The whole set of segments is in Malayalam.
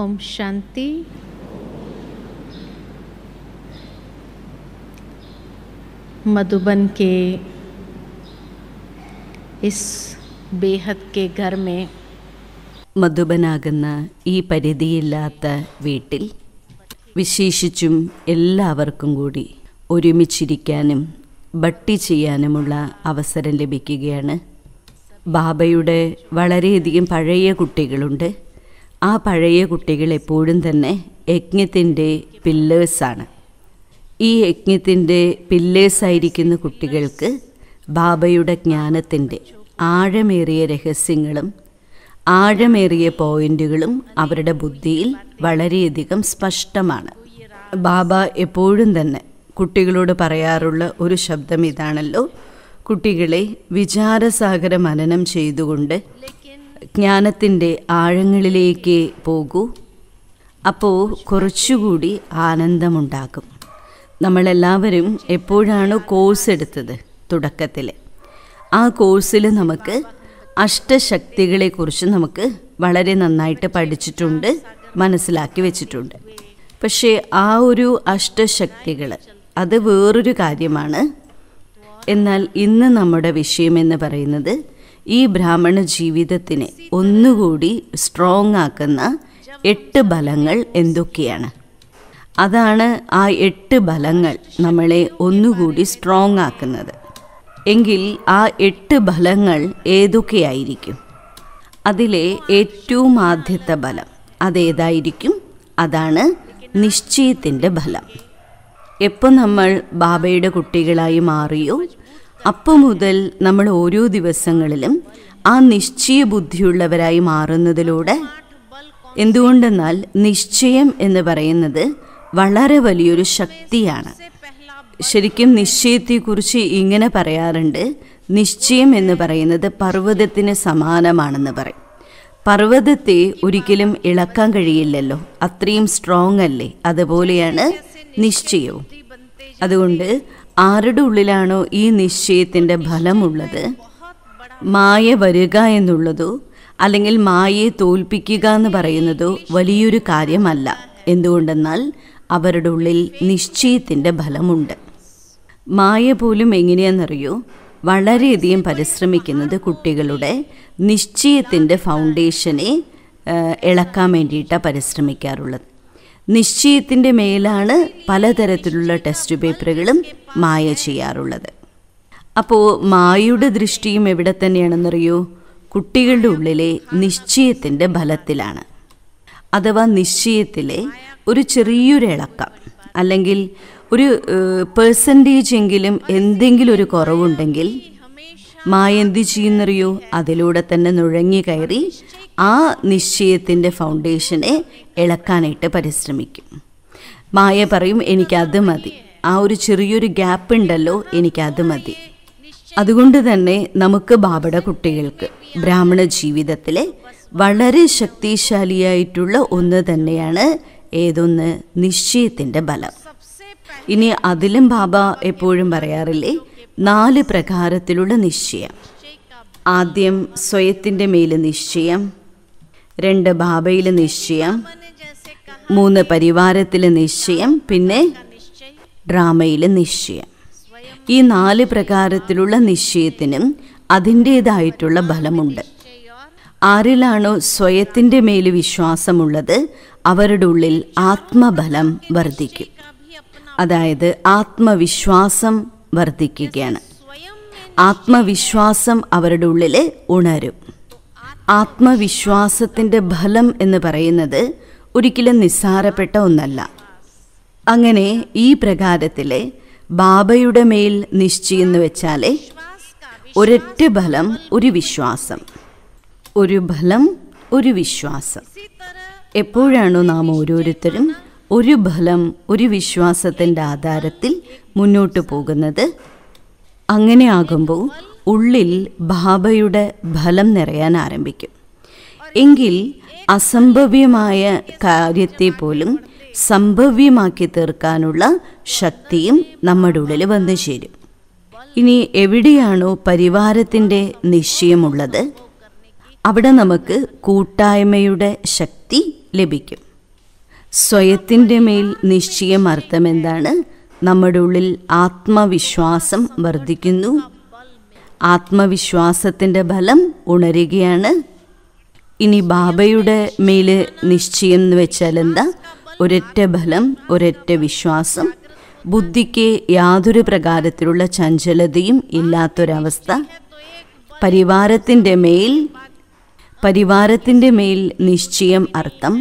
ഓം ശാന്തി मधुबन के इस ബേഹദ് കെ ഗർമേ മധുബനാകുന്ന ഈ പരിധിയില്ലാത്ത വീട്ടിൽ വിശേഷിച്ചും എല്ലാവർക്കും കൂടി ഒരുമിച്ചിരിക്കാനും ഭട്ടി ചെയ്യാനുമുള്ള അവസരം ലഭിക്കുകയാണ് ബാബയുടെ വളരെയധികം പഴയ കുട്ടികളുണ്ട് ആ പഴയ കുട്ടികൾ എപ്പോഴും തന്നെ യജ്ഞത്തിൻ്റെ പില്ലേഴ്സാണ് ഈ യജ്ഞത്തിൻ്റെ പില്ലേഴ്സായിരിക്കുന്ന കുട്ടികൾക്ക് ബാബയുടെ ജ്ഞാനത്തിൻ്റെ ആഴമേറിയ രഹസ്യങ്ങളും ആഴമേറിയ പോയിന്റുകളും അവരുടെ ബുദ്ധിയിൽ വളരെയധികം സ്പഷ്ടമാണ് ബാബ എപ്പോഴും തന്നെ കുട്ടികളോട് പറയാറുള്ള ഒരു ശബ്ദം ഇതാണല്ലോ കുട്ടികളെ വിചാരസാഗര മനനം ചെയ്തുകൊണ്ട് ജ്ഞാനത്തിൻ്റെ ആഴങ്ങളിലേക്ക് പോകൂ അപ്പോൾ കുറച്ചുകൂടി ആനന്ദമുണ്ടാകും നമ്മളെല്ലാവരും എപ്പോഴാണ് കോഴ്സ് എടുത്തത് തുടക്കത്തിൽ ആ കോഴ്സിൽ നമുക്ക് അഷ്ടശക്തികളെക്കുറിച്ച് നമുക്ക് വളരെ നന്നായിട്ട് പഠിച്ചിട്ടുണ്ട് മനസ്സിലാക്കി വെച്ചിട്ടുണ്ട് പക്ഷേ ആ ഒരു അഷ്ടശക്തികൾ അത് വേറൊരു കാര്യമാണ് എന്നാൽ ഇന്ന് നമ്മുടെ വിഷയം എന്ന് പറയുന്നത് ഈ ബ്രാഹ്മണ ജീവിതത്തിനെ ഒന്നുകൂടി സ്ട്രോങ് ആക്കുന്ന എട്ട് ബലങ്ങൾ എന്തൊക്കെയാണ് അതാണ് ആ എട്ട് ബലങ്ങൾ നമ്മളെ ഒന്നുകൂടി സ്ട്രോങ് ആക്കുന്നത് എങ്കിൽ ആ എട്ട് ബലങ്ങൾ ഏതൊക്കെയായിരിക്കും അതിലെ ഏറ്റവും ആദ്യത്തെ ബലം അതേതായിരിക്കും അതാണ് നിശ്ചയത്തിൻ്റെ ബലം എപ്പോൾ നമ്മൾ ബാബയുടെ കുട്ടികളായി മാറിയോ അപ്പം മുതൽ നമ്മൾ ഓരോ ദിവസങ്ങളിലും ആ നിശ്ചയ ബുദ്ധിയുള്ളവരായി മാറുന്നതിലൂടെ എന്തുകൊണ്ടെന്നാൽ നിശ്ചയം എന്ന് പറയുന്നത് വളരെ വലിയൊരു ശക്തിയാണ് ശരിക്കും നിശ്ചയത്തെക്കുറിച്ച് ഇങ്ങനെ പറയാറുണ്ട് നിശ്ചയം എന്ന് പറയുന്നത് പർവ്വതത്തിന് സമാനമാണെന്ന് പറയും പർവ്വതത്തെ ഒരിക്കലും ഇളക്കാൻ കഴിയില്ലല്ലോ അത്രയും സ്ട്രോങ് അല്ലേ അതുപോലെയാണ് നിശ്ചയവും അതുകൊണ്ട് ആരുടെ ഉള്ളിലാണോ ഈ നിശ്ചയത്തിൻ്റെ ഫലമുള്ളത് മായ വരിക എന്നുള്ളതോ അല്ലെങ്കിൽ മായയെ തോൽപ്പിക്കുക എന്ന് പറയുന്നതോ വലിയൊരു കാര്യമല്ല എന്തുകൊണ്ടെന്നാൽ അവരുടെ ഉള്ളിൽ നിശ്ചയത്തിൻ്റെ ഫലമുണ്ട് മായ പോലും എങ്ങനെയാണെന്നറിയോ വളരെയധികം പരിശ്രമിക്കുന്നത് കുട്ടികളുടെ നിശ്ചയത്തിൻ്റെ ഫൗണ്ടേഷനെ ഇളക്കാൻ വേണ്ടിയിട്ടാണ് പരിശ്രമിക്കാറുള്ളത് നിശ്ചയത്തിൻ്റെ മേലാണ് പലതരത്തിലുള്ള ടെസ്റ്റ് പേപ്പറുകളും മായ ചെയ്യാറുള്ളത് അപ്പോൾ മായയുടെ ദൃഷ്ടിയും എവിടെ തന്നെയാണെന്നറിയോ കുട്ടികളുടെ ഉള്ളിലെ നിശ്ചയത്തിൻ്റെ ബലത്തിലാണ് അഥവാ നിശ്ചയത്തിലെ ഒരു ചെറിയൊരു ഇളക്കം അല്ലെങ്കിൽ ഒരു പേഴ്സൻറ്റേജ് എങ്കിലും എന്തെങ്കിലും ഒരു കുറവുണ്ടെങ്കിൽ മായ എന്ത് ചെയ്യുന്നറിയോ അതിലൂടെ തന്നെ നുഴങ്ങി കയറി ആ നിശ്ചയത്തിൻ്റെ ഫൗണ്ടേഷനെ ഇളക്കാനായിട്ട് പരിശ്രമിക്കും മായ പറയും എനിക്കത് മതി ആ ഒരു ചെറിയൊരു ഗ്യാപ്പ് ഉണ്ടല്ലോ എനിക്കത് മതി അതുകൊണ്ട് തന്നെ നമുക്ക് ബാബട കുട്ടികൾക്ക് ബ്രാഹ്മണ ജീവിതത്തിലെ വളരെ ശക്തിശാലിയായിട്ടുള്ള ഒന്ന് തന്നെയാണ് ഏതൊന്ന് നിശ്ചയത്തിൻ്റെ ബലം ഇനി അതിലും ബാബ എപ്പോഴും പറയാറില്ലേ നാല് പ്രകാരത്തിലുള്ള നിശ്ചയം ആദ്യം സ്വയത്തിൻ്റെ മേല് നിശ്ചയം രണ്ട് ബാബയിലെ നിശ്ചയം മൂന്ന് പരിവാരത്തിലെ നിശ്ചയം പിന്നെ ഡ്രാമയിലെ നിശ്ചയം ഈ നാല് പ്രകാരത്തിലുള്ള നിശ്ചയത്തിനും അതിൻ്റേതായിട്ടുള്ള ബലമുണ്ട് ആരിലാണോ സ്വയത്തിൻ്റെ മേൽ വിശ്വാസമുള്ളത് അവരുടെ ഉള്ളിൽ ആത്മബലം വർദ്ധിക്കും അതായത് ആത്മവിശ്വാസം വർദ്ധിക്കുകയാണ് ആത്മവിശ്വാസം അവരുടെ ഉള്ളിൽ ഉണരും ആത്മവിശ്വാസത്തിൻ്റെ ഫലം എന്ന് പറയുന്നത് ഒരിക്കലും നിസ്സാരപ്പെട്ട ഒന്നല്ല അങ്ങനെ ഈ പ്രകാരത്തിലെ ബാബയുടെ മേൽ നിശ്ചയെന്ന് വെച്ചാലേ ഒരൊറ്റ ഫലം ഒരു വിശ്വാസം ഒരു ഫലം ഒരു വിശ്വാസം എപ്പോഴാണോ നാം ഓരോരുത്തരും ഒരു ഫലം ഒരു വിശ്വാസത്തിൻ്റെ ആധാരത്തിൽ മുന്നോട്ട് പോകുന്നത് അങ്ങനെ ആകുമ്പോൾ ഉള്ളിൽ ഭാബയുടെ ഫലം നിറയാൻ ആരംഭിക്കും എങ്കിൽ അസംഭവ്യമായ കാര്യത്തെ പോലും സംഭവ്യമാക്കി തീർക്കാനുള്ള ശക്തിയും നമ്മുടെ ഉള്ളിൽ വന്നു ചേരും ഇനി എവിടെയാണോ പരിവാരത്തിൻ്റെ നിശ്ചയമുള്ളത് അവിടെ നമുക്ക് കൂട്ടായ്മയുടെ ശക്തി ലഭിക്കും സ്വയത്തിൻ്റെ മേൽ നിശ്ചയം അർത്ഥമെന്താണ് നമ്മുടെ ഉള്ളിൽ ആത്മവിശ്വാസം വർദ്ധിക്കുന്നു ആത്മവിശ്വാസത്തിൻ്റെ ഫലം ഉണരുകയാണ് ഇനി ബാബയുടെ മേൽ നിശ്ചയം എന്ന് വെച്ചാൽ എന്താ ഒരൊറ്റ ഫലം ഒരൊറ്റ വിശ്വാസം ബുദ്ധിക്ക് യാതൊരു പ്രകാരത്തിലുള്ള ചഞ്ചലതയും ഇല്ലാത്തൊരവസ്ഥ പരിവാരത്തിൻ്റെ മേൽ പരിവാരത്തിൻ്റെ മേൽ നിശ്ചയം അർത്ഥം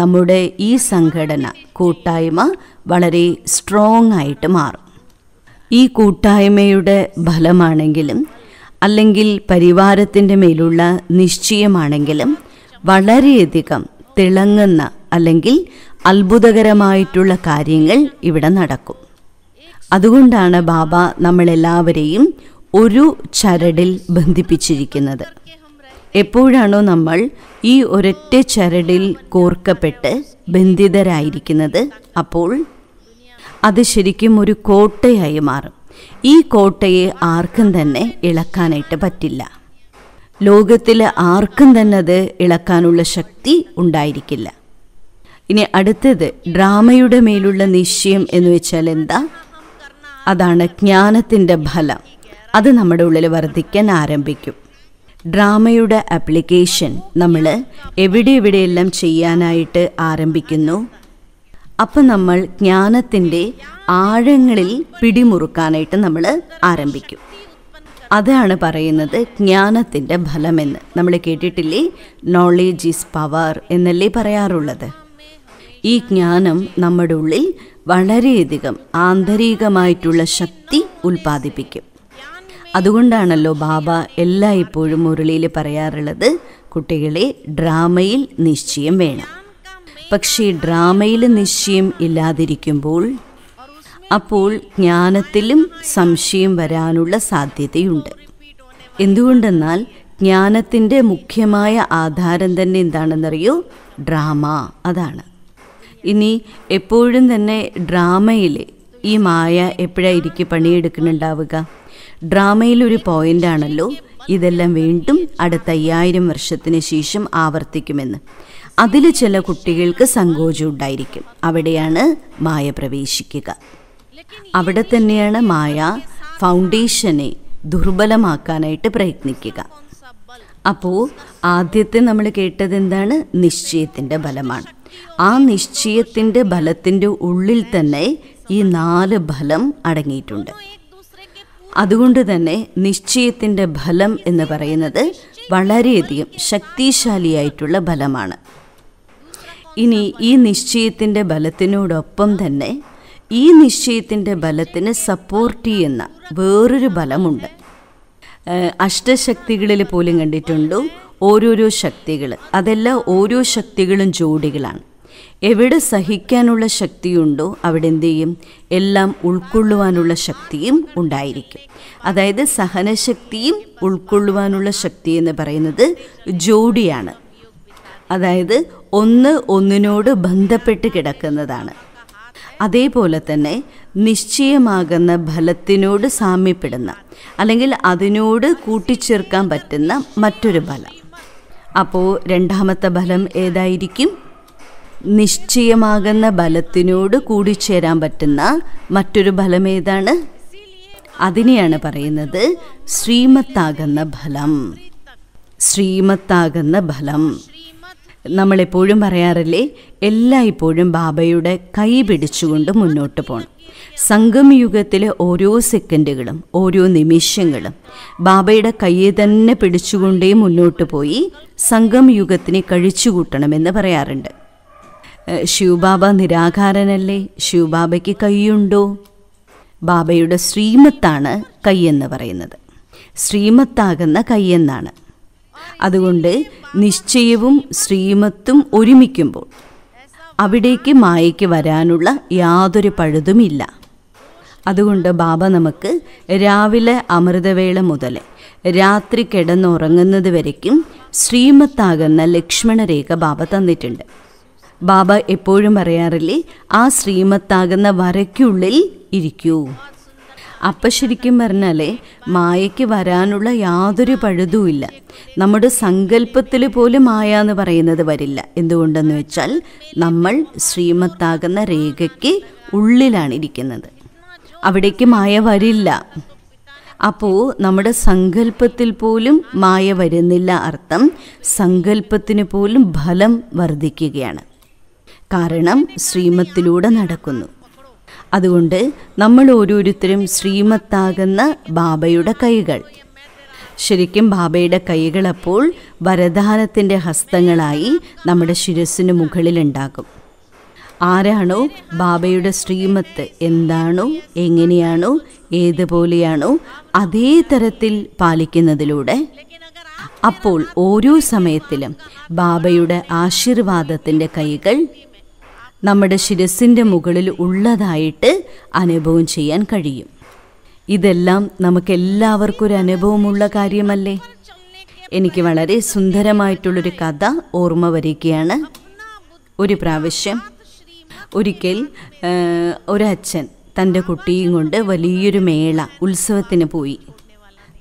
നമ്മുടെ ഈ സംഘടന കൂട്ടായ്മ വളരെ സ്ട്രോങ് ആയിട്ട് മാറും ഈ കൂട്ടായ്മയുടെ ഫലമാണെങ്കിലും അല്ലെങ്കിൽ പരിവാരത്തിൻ്റെ മേലുള്ള നിശ്ചയമാണെങ്കിലും വളരെയധികം തിളങ്ങുന്ന അല്ലെങ്കിൽ അത്ഭുതകരമായിട്ടുള്ള കാര്യങ്ങൾ ഇവിടെ നടക്കും അതുകൊണ്ടാണ് ബാബ നമ്മളെല്ലാവരെയും ഒരു ചരടിൽ ബന്ധിപ്പിച്ചിരിക്കുന്നത് എപ്പോഴാണോ നമ്മൾ ഈ ഒരൊറ്റ ചരടിൽ കോർക്കപ്പെട്ട് ബന്ധിതരായിരിക്കുന്നത് അപ്പോൾ അത് ശരിക്കും ഒരു കോട്ടയായി മാറും ഈ കോട്ടയെ ആർക്കും തന്നെ ഇളക്കാനായിട്ട് പറ്റില്ല ലോകത്തിൽ ആർക്കും തന്നെ അത് ഇളക്കാനുള്ള ശക്തി ഉണ്ടായിരിക്കില്ല ഇനി അടുത്തത് ഡ്രാമയുടെ മേലുള്ള നിശ്ചയം എന്ന് വെച്ചാൽ എന്താ അതാണ് ജ്ഞാനത്തിൻ്റെ ഫലം അത് നമ്മുടെ ഉള്ളിൽ വർദ്ധിക്കാൻ ആരംഭിക്കും ഡ്രാമയുടെ ആപ്ലിക്കേഷൻ നമ്മൾ എവിടെ എവിടെയെല്ലാം ചെയ്യാനായിട്ട് ആരംഭിക്കുന്നു അപ്പം നമ്മൾ ജ്ഞാനത്തിൻ്റെ ആഴങ്ങളിൽ പിടിമുറുക്കാനായിട്ട് നമ്മൾ ആരംഭിക്കും അതാണ് പറയുന്നത് ജ്ഞാനത്തിൻ്റെ ഫലമെന്ന് നമ്മൾ കേട്ടിട്ടില്ലേ നോളേജ് ഈസ് പവർ എന്നല്ലേ പറയാറുള്ളത് ഈ ജ്ഞാനം നമ്മുടെ ഉള്ളിൽ വളരെയധികം ആന്തരികമായിട്ടുള്ള ശക്തി ഉൽപ്പാദിപ്പിക്കും അതുകൊണ്ടാണല്ലോ ബാബ എല്ലായ്പ്പോഴും മുരളിയിൽ പറയാറുള്ളത് കുട്ടികളെ ഡ്രാമയിൽ നിശ്ചയം വേണം പക്ഷേ ഡ്രാമയിൽ നിശ്ചയം ഇല്ലാതിരിക്കുമ്പോൾ അപ്പോൾ ജ്ഞാനത്തിലും സംശയം വരാനുള്ള സാധ്യതയുണ്ട് എന്തുകൊണ്ടെന്നാൽ ജ്ഞാനത്തിൻ്റെ മുഖ്യമായ ആധാരം തന്നെ എന്താണെന്നറിയോ ഡ്രാമ അതാണ് ഇനി എപ്പോഴും തന്നെ ഡ്രാമയിൽ ഈ മായ എപ്പോഴായിരിക്കും പണിയെടുക്കുന്നുണ്ടാവുക ഡ്രാമയിലൊരു പോയിന്റാണല്ലോ ഇതെല്ലാം വീണ്ടും അടുത്ത അയ്യായിരം വർഷത്തിന് ശേഷം ആവർത്തിക്കുമെന്ന് അതിൽ ചില കുട്ടികൾക്ക് സങ്കോചം ഉണ്ടായിരിക്കും അവിടെയാണ് മായ പ്രവേശിക്കുക അവിടെ തന്നെയാണ് മായ ഫൗണ്ടേഷനെ ദുർബലമാക്കാനായിട്ട് പ്രയത്നിക്കുക അപ്പോൾ ആദ്യത്തെ നമ്മൾ കേട്ടത് എന്താണ് നിശ്ചയത്തിൻ്റെ ബലമാണ് ആ നിശ്ചയത്തിൻ്റെ ബലത്തിൻ്റെ ഉള്ളിൽ തന്നെ ഈ നാല് ബലം അടങ്ങിയിട്ടുണ്ട് അതുകൊണ്ട് തന്നെ നിശ്ചയത്തിൻ്റെ ഫലം എന്ന് പറയുന്നത് വളരെയധികം ശക്തിശാലിയായിട്ടുള്ള ഫലമാണ് ഇനി ഈ നിശ്ചയത്തിൻ്റെ ബലത്തിനോടൊപ്പം തന്നെ ഈ നിശ്ചയത്തിൻ്റെ ബലത്തിന് സപ്പോർട്ട് ചെയ്യുന്ന വേറൊരു ബലമുണ്ട് അഷ്ടശക്തികളിൽ പോലും കണ്ടിട്ടുണ്ടോ ഓരോരോ ശക്തികൾ അതെല്ലാം ഓരോ ശക്തികളും ജോഡികളാണ് എവിടെ സഹിക്കാനുള്ള ശക്തിയുണ്ടോ അവിടെ എന്ത് ചെയ്യും എല്ലാം ഉൾക്കൊള്ളുവാനുള്ള ശക്തിയും ഉണ്ടായിരിക്കും അതായത് സഹനശക്തിയും ഉൾക്കൊള്ളുവാനുള്ള ശക്തി എന്ന് പറയുന്നത് ജോഡിയാണ് അതായത് ഒന്ന് ഒന്നിനോട് ബന്ധപ്പെട്ട് കിടക്കുന്നതാണ് അതേപോലെ തന്നെ നിശ്ചയമാകുന്ന ഫലത്തിനോട് സാമ്യപ്പെടുന്ന അല്ലെങ്കിൽ അതിനോട് കൂട്ടിച്ചേർക്കാൻ പറ്റുന്ന മറ്റൊരു ഫലം അപ്പോൾ രണ്ടാമത്തെ ഫലം ഏതായിരിക്കും നിശ്ചയമാകുന്ന ബലത്തിനോട് കൂടി ചേരാൻ പറ്റുന്ന മറ്റൊരു ഫലമേതാണ് അതിനെയാണ് പറയുന്നത് ശ്രീമത്താകുന്ന ഫലം ശ്രീമത്താകുന്ന ഫലം നമ്മളെപ്പോഴും പറയാറില്ലേ എല്ലായ്പ്പോഴും ബാബയുടെ കൈ പിടിച്ചുകൊണ്ട് മുന്നോട്ട് പോകണം സംഗമയുഗത്തിലെ ഓരോ സെക്കൻഡുകളും ഓരോ നിമിഷങ്ങളും ബാബയുടെ കൈയെ തന്നെ പിടിച്ചുകൊണ്ടേ മുന്നോട്ട് പോയി സംഗമയുഗത്തിനെ കഴിച്ചുകൂട്ടണമെന്ന് പറയാറുണ്ട് ശിവബാബ നിരാകാരനല്ലേ ശിവബാബയ്ക്ക് കൈയുണ്ടോ ബാബയുടെ ശ്രീമത്താണ് കൈയെന്ന് പറയുന്നത് ശ്രീമത്താകുന്ന കൈയെന്നാണ് അതുകൊണ്ട് നിശ്ചയവും ശ്രീമത്തും ഒരുമിക്കുമ്പോൾ അവിടേക്ക് മായയ്ക്ക് വരാനുള്ള യാതൊരു പഴുതുമില്ല അതുകൊണ്ട് ബാബ നമുക്ക് രാവിലെ അമൃതവേള മുതൽ രാത്രി കിടന്നുറങ്ങുന്നത് വരയ്ക്കും ശ്രീമത്താകുന്ന ലക്ഷ്മണരേഖ ബാബ തന്നിട്ടുണ്ട് ബാബ എപ്പോഴും പറയാറില്ലേ ആ ശ്രീമത്താകുന്ന വരയ്ക്കുള്ളിൽ ഇരിക്കൂ അപ്പ ശരിക്കും പറഞ്ഞാലേ മായയ്ക്ക് വരാനുള്ള യാതൊരു പഴുതുമില്ല നമ്മുടെ സങ്കല്പത്തിൽ പോലും മായ എന്ന് പറയുന്നത് വരില്ല എന്തുകൊണ്ടെന്ന് വെച്ചാൽ നമ്മൾ ശ്രീമത്താകുന്ന രേഖയ്ക്ക് ഉള്ളിലാണ് ഇരിക്കുന്നത് അവിടേക്ക് മായ വരില്ല അപ്പോൾ നമ്മുടെ സങ്കല്പത്തിൽ പോലും മായ വരുന്നില്ല അർത്ഥം സങ്കല്പത്തിന് പോലും ഫലം വർദ്ധിക്കുകയാണ് കാരണം ശ്രീമത്തിലൂടെ നടക്കുന്നു അതുകൊണ്ട് നമ്മൾ ഓരോരുത്തരും ശ്രീമത്താകുന്ന ബാബയുടെ കൈകൾ ശരിക്കും ബാബയുടെ കൈകൾ അപ്പോൾ വരദാനത്തിൻ്റെ ഹസ്തങ്ങളായി നമ്മുടെ ശിരസിന് മുകളിലുണ്ടാകും ആരാണോ ബാബയുടെ ശ്രീമത്ത് എന്താണോ എങ്ങനെയാണോ ഏതുപോലെയാണോ അതേ തരത്തിൽ പാലിക്കുന്നതിലൂടെ അപ്പോൾ ഓരോ സമയത്തിലും ബാബയുടെ ആശീർവാദത്തിൻ്റെ കൈകൾ നമ്മുടെ ശിരസിൻ്റെ മുകളിൽ ഉള്ളതായിട്ട് അനുഭവം ചെയ്യാൻ കഴിയും ഇതെല്ലാം നമുക്കെല്ലാവർക്കും ഒരു അനുഭവമുള്ള കാര്യമല്ലേ എനിക്ക് വളരെ സുന്ദരമായിട്ടുള്ളൊരു കഥ ഓർമ്മ വരികയാണ് ഒരു പ്രാവശ്യം ഒരിക്കൽ ഒരച്ഛൻ തൻ്റെ കുട്ടിയും കൊണ്ട് വലിയൊരു മേള ഉത്സവത്തിന് പോയി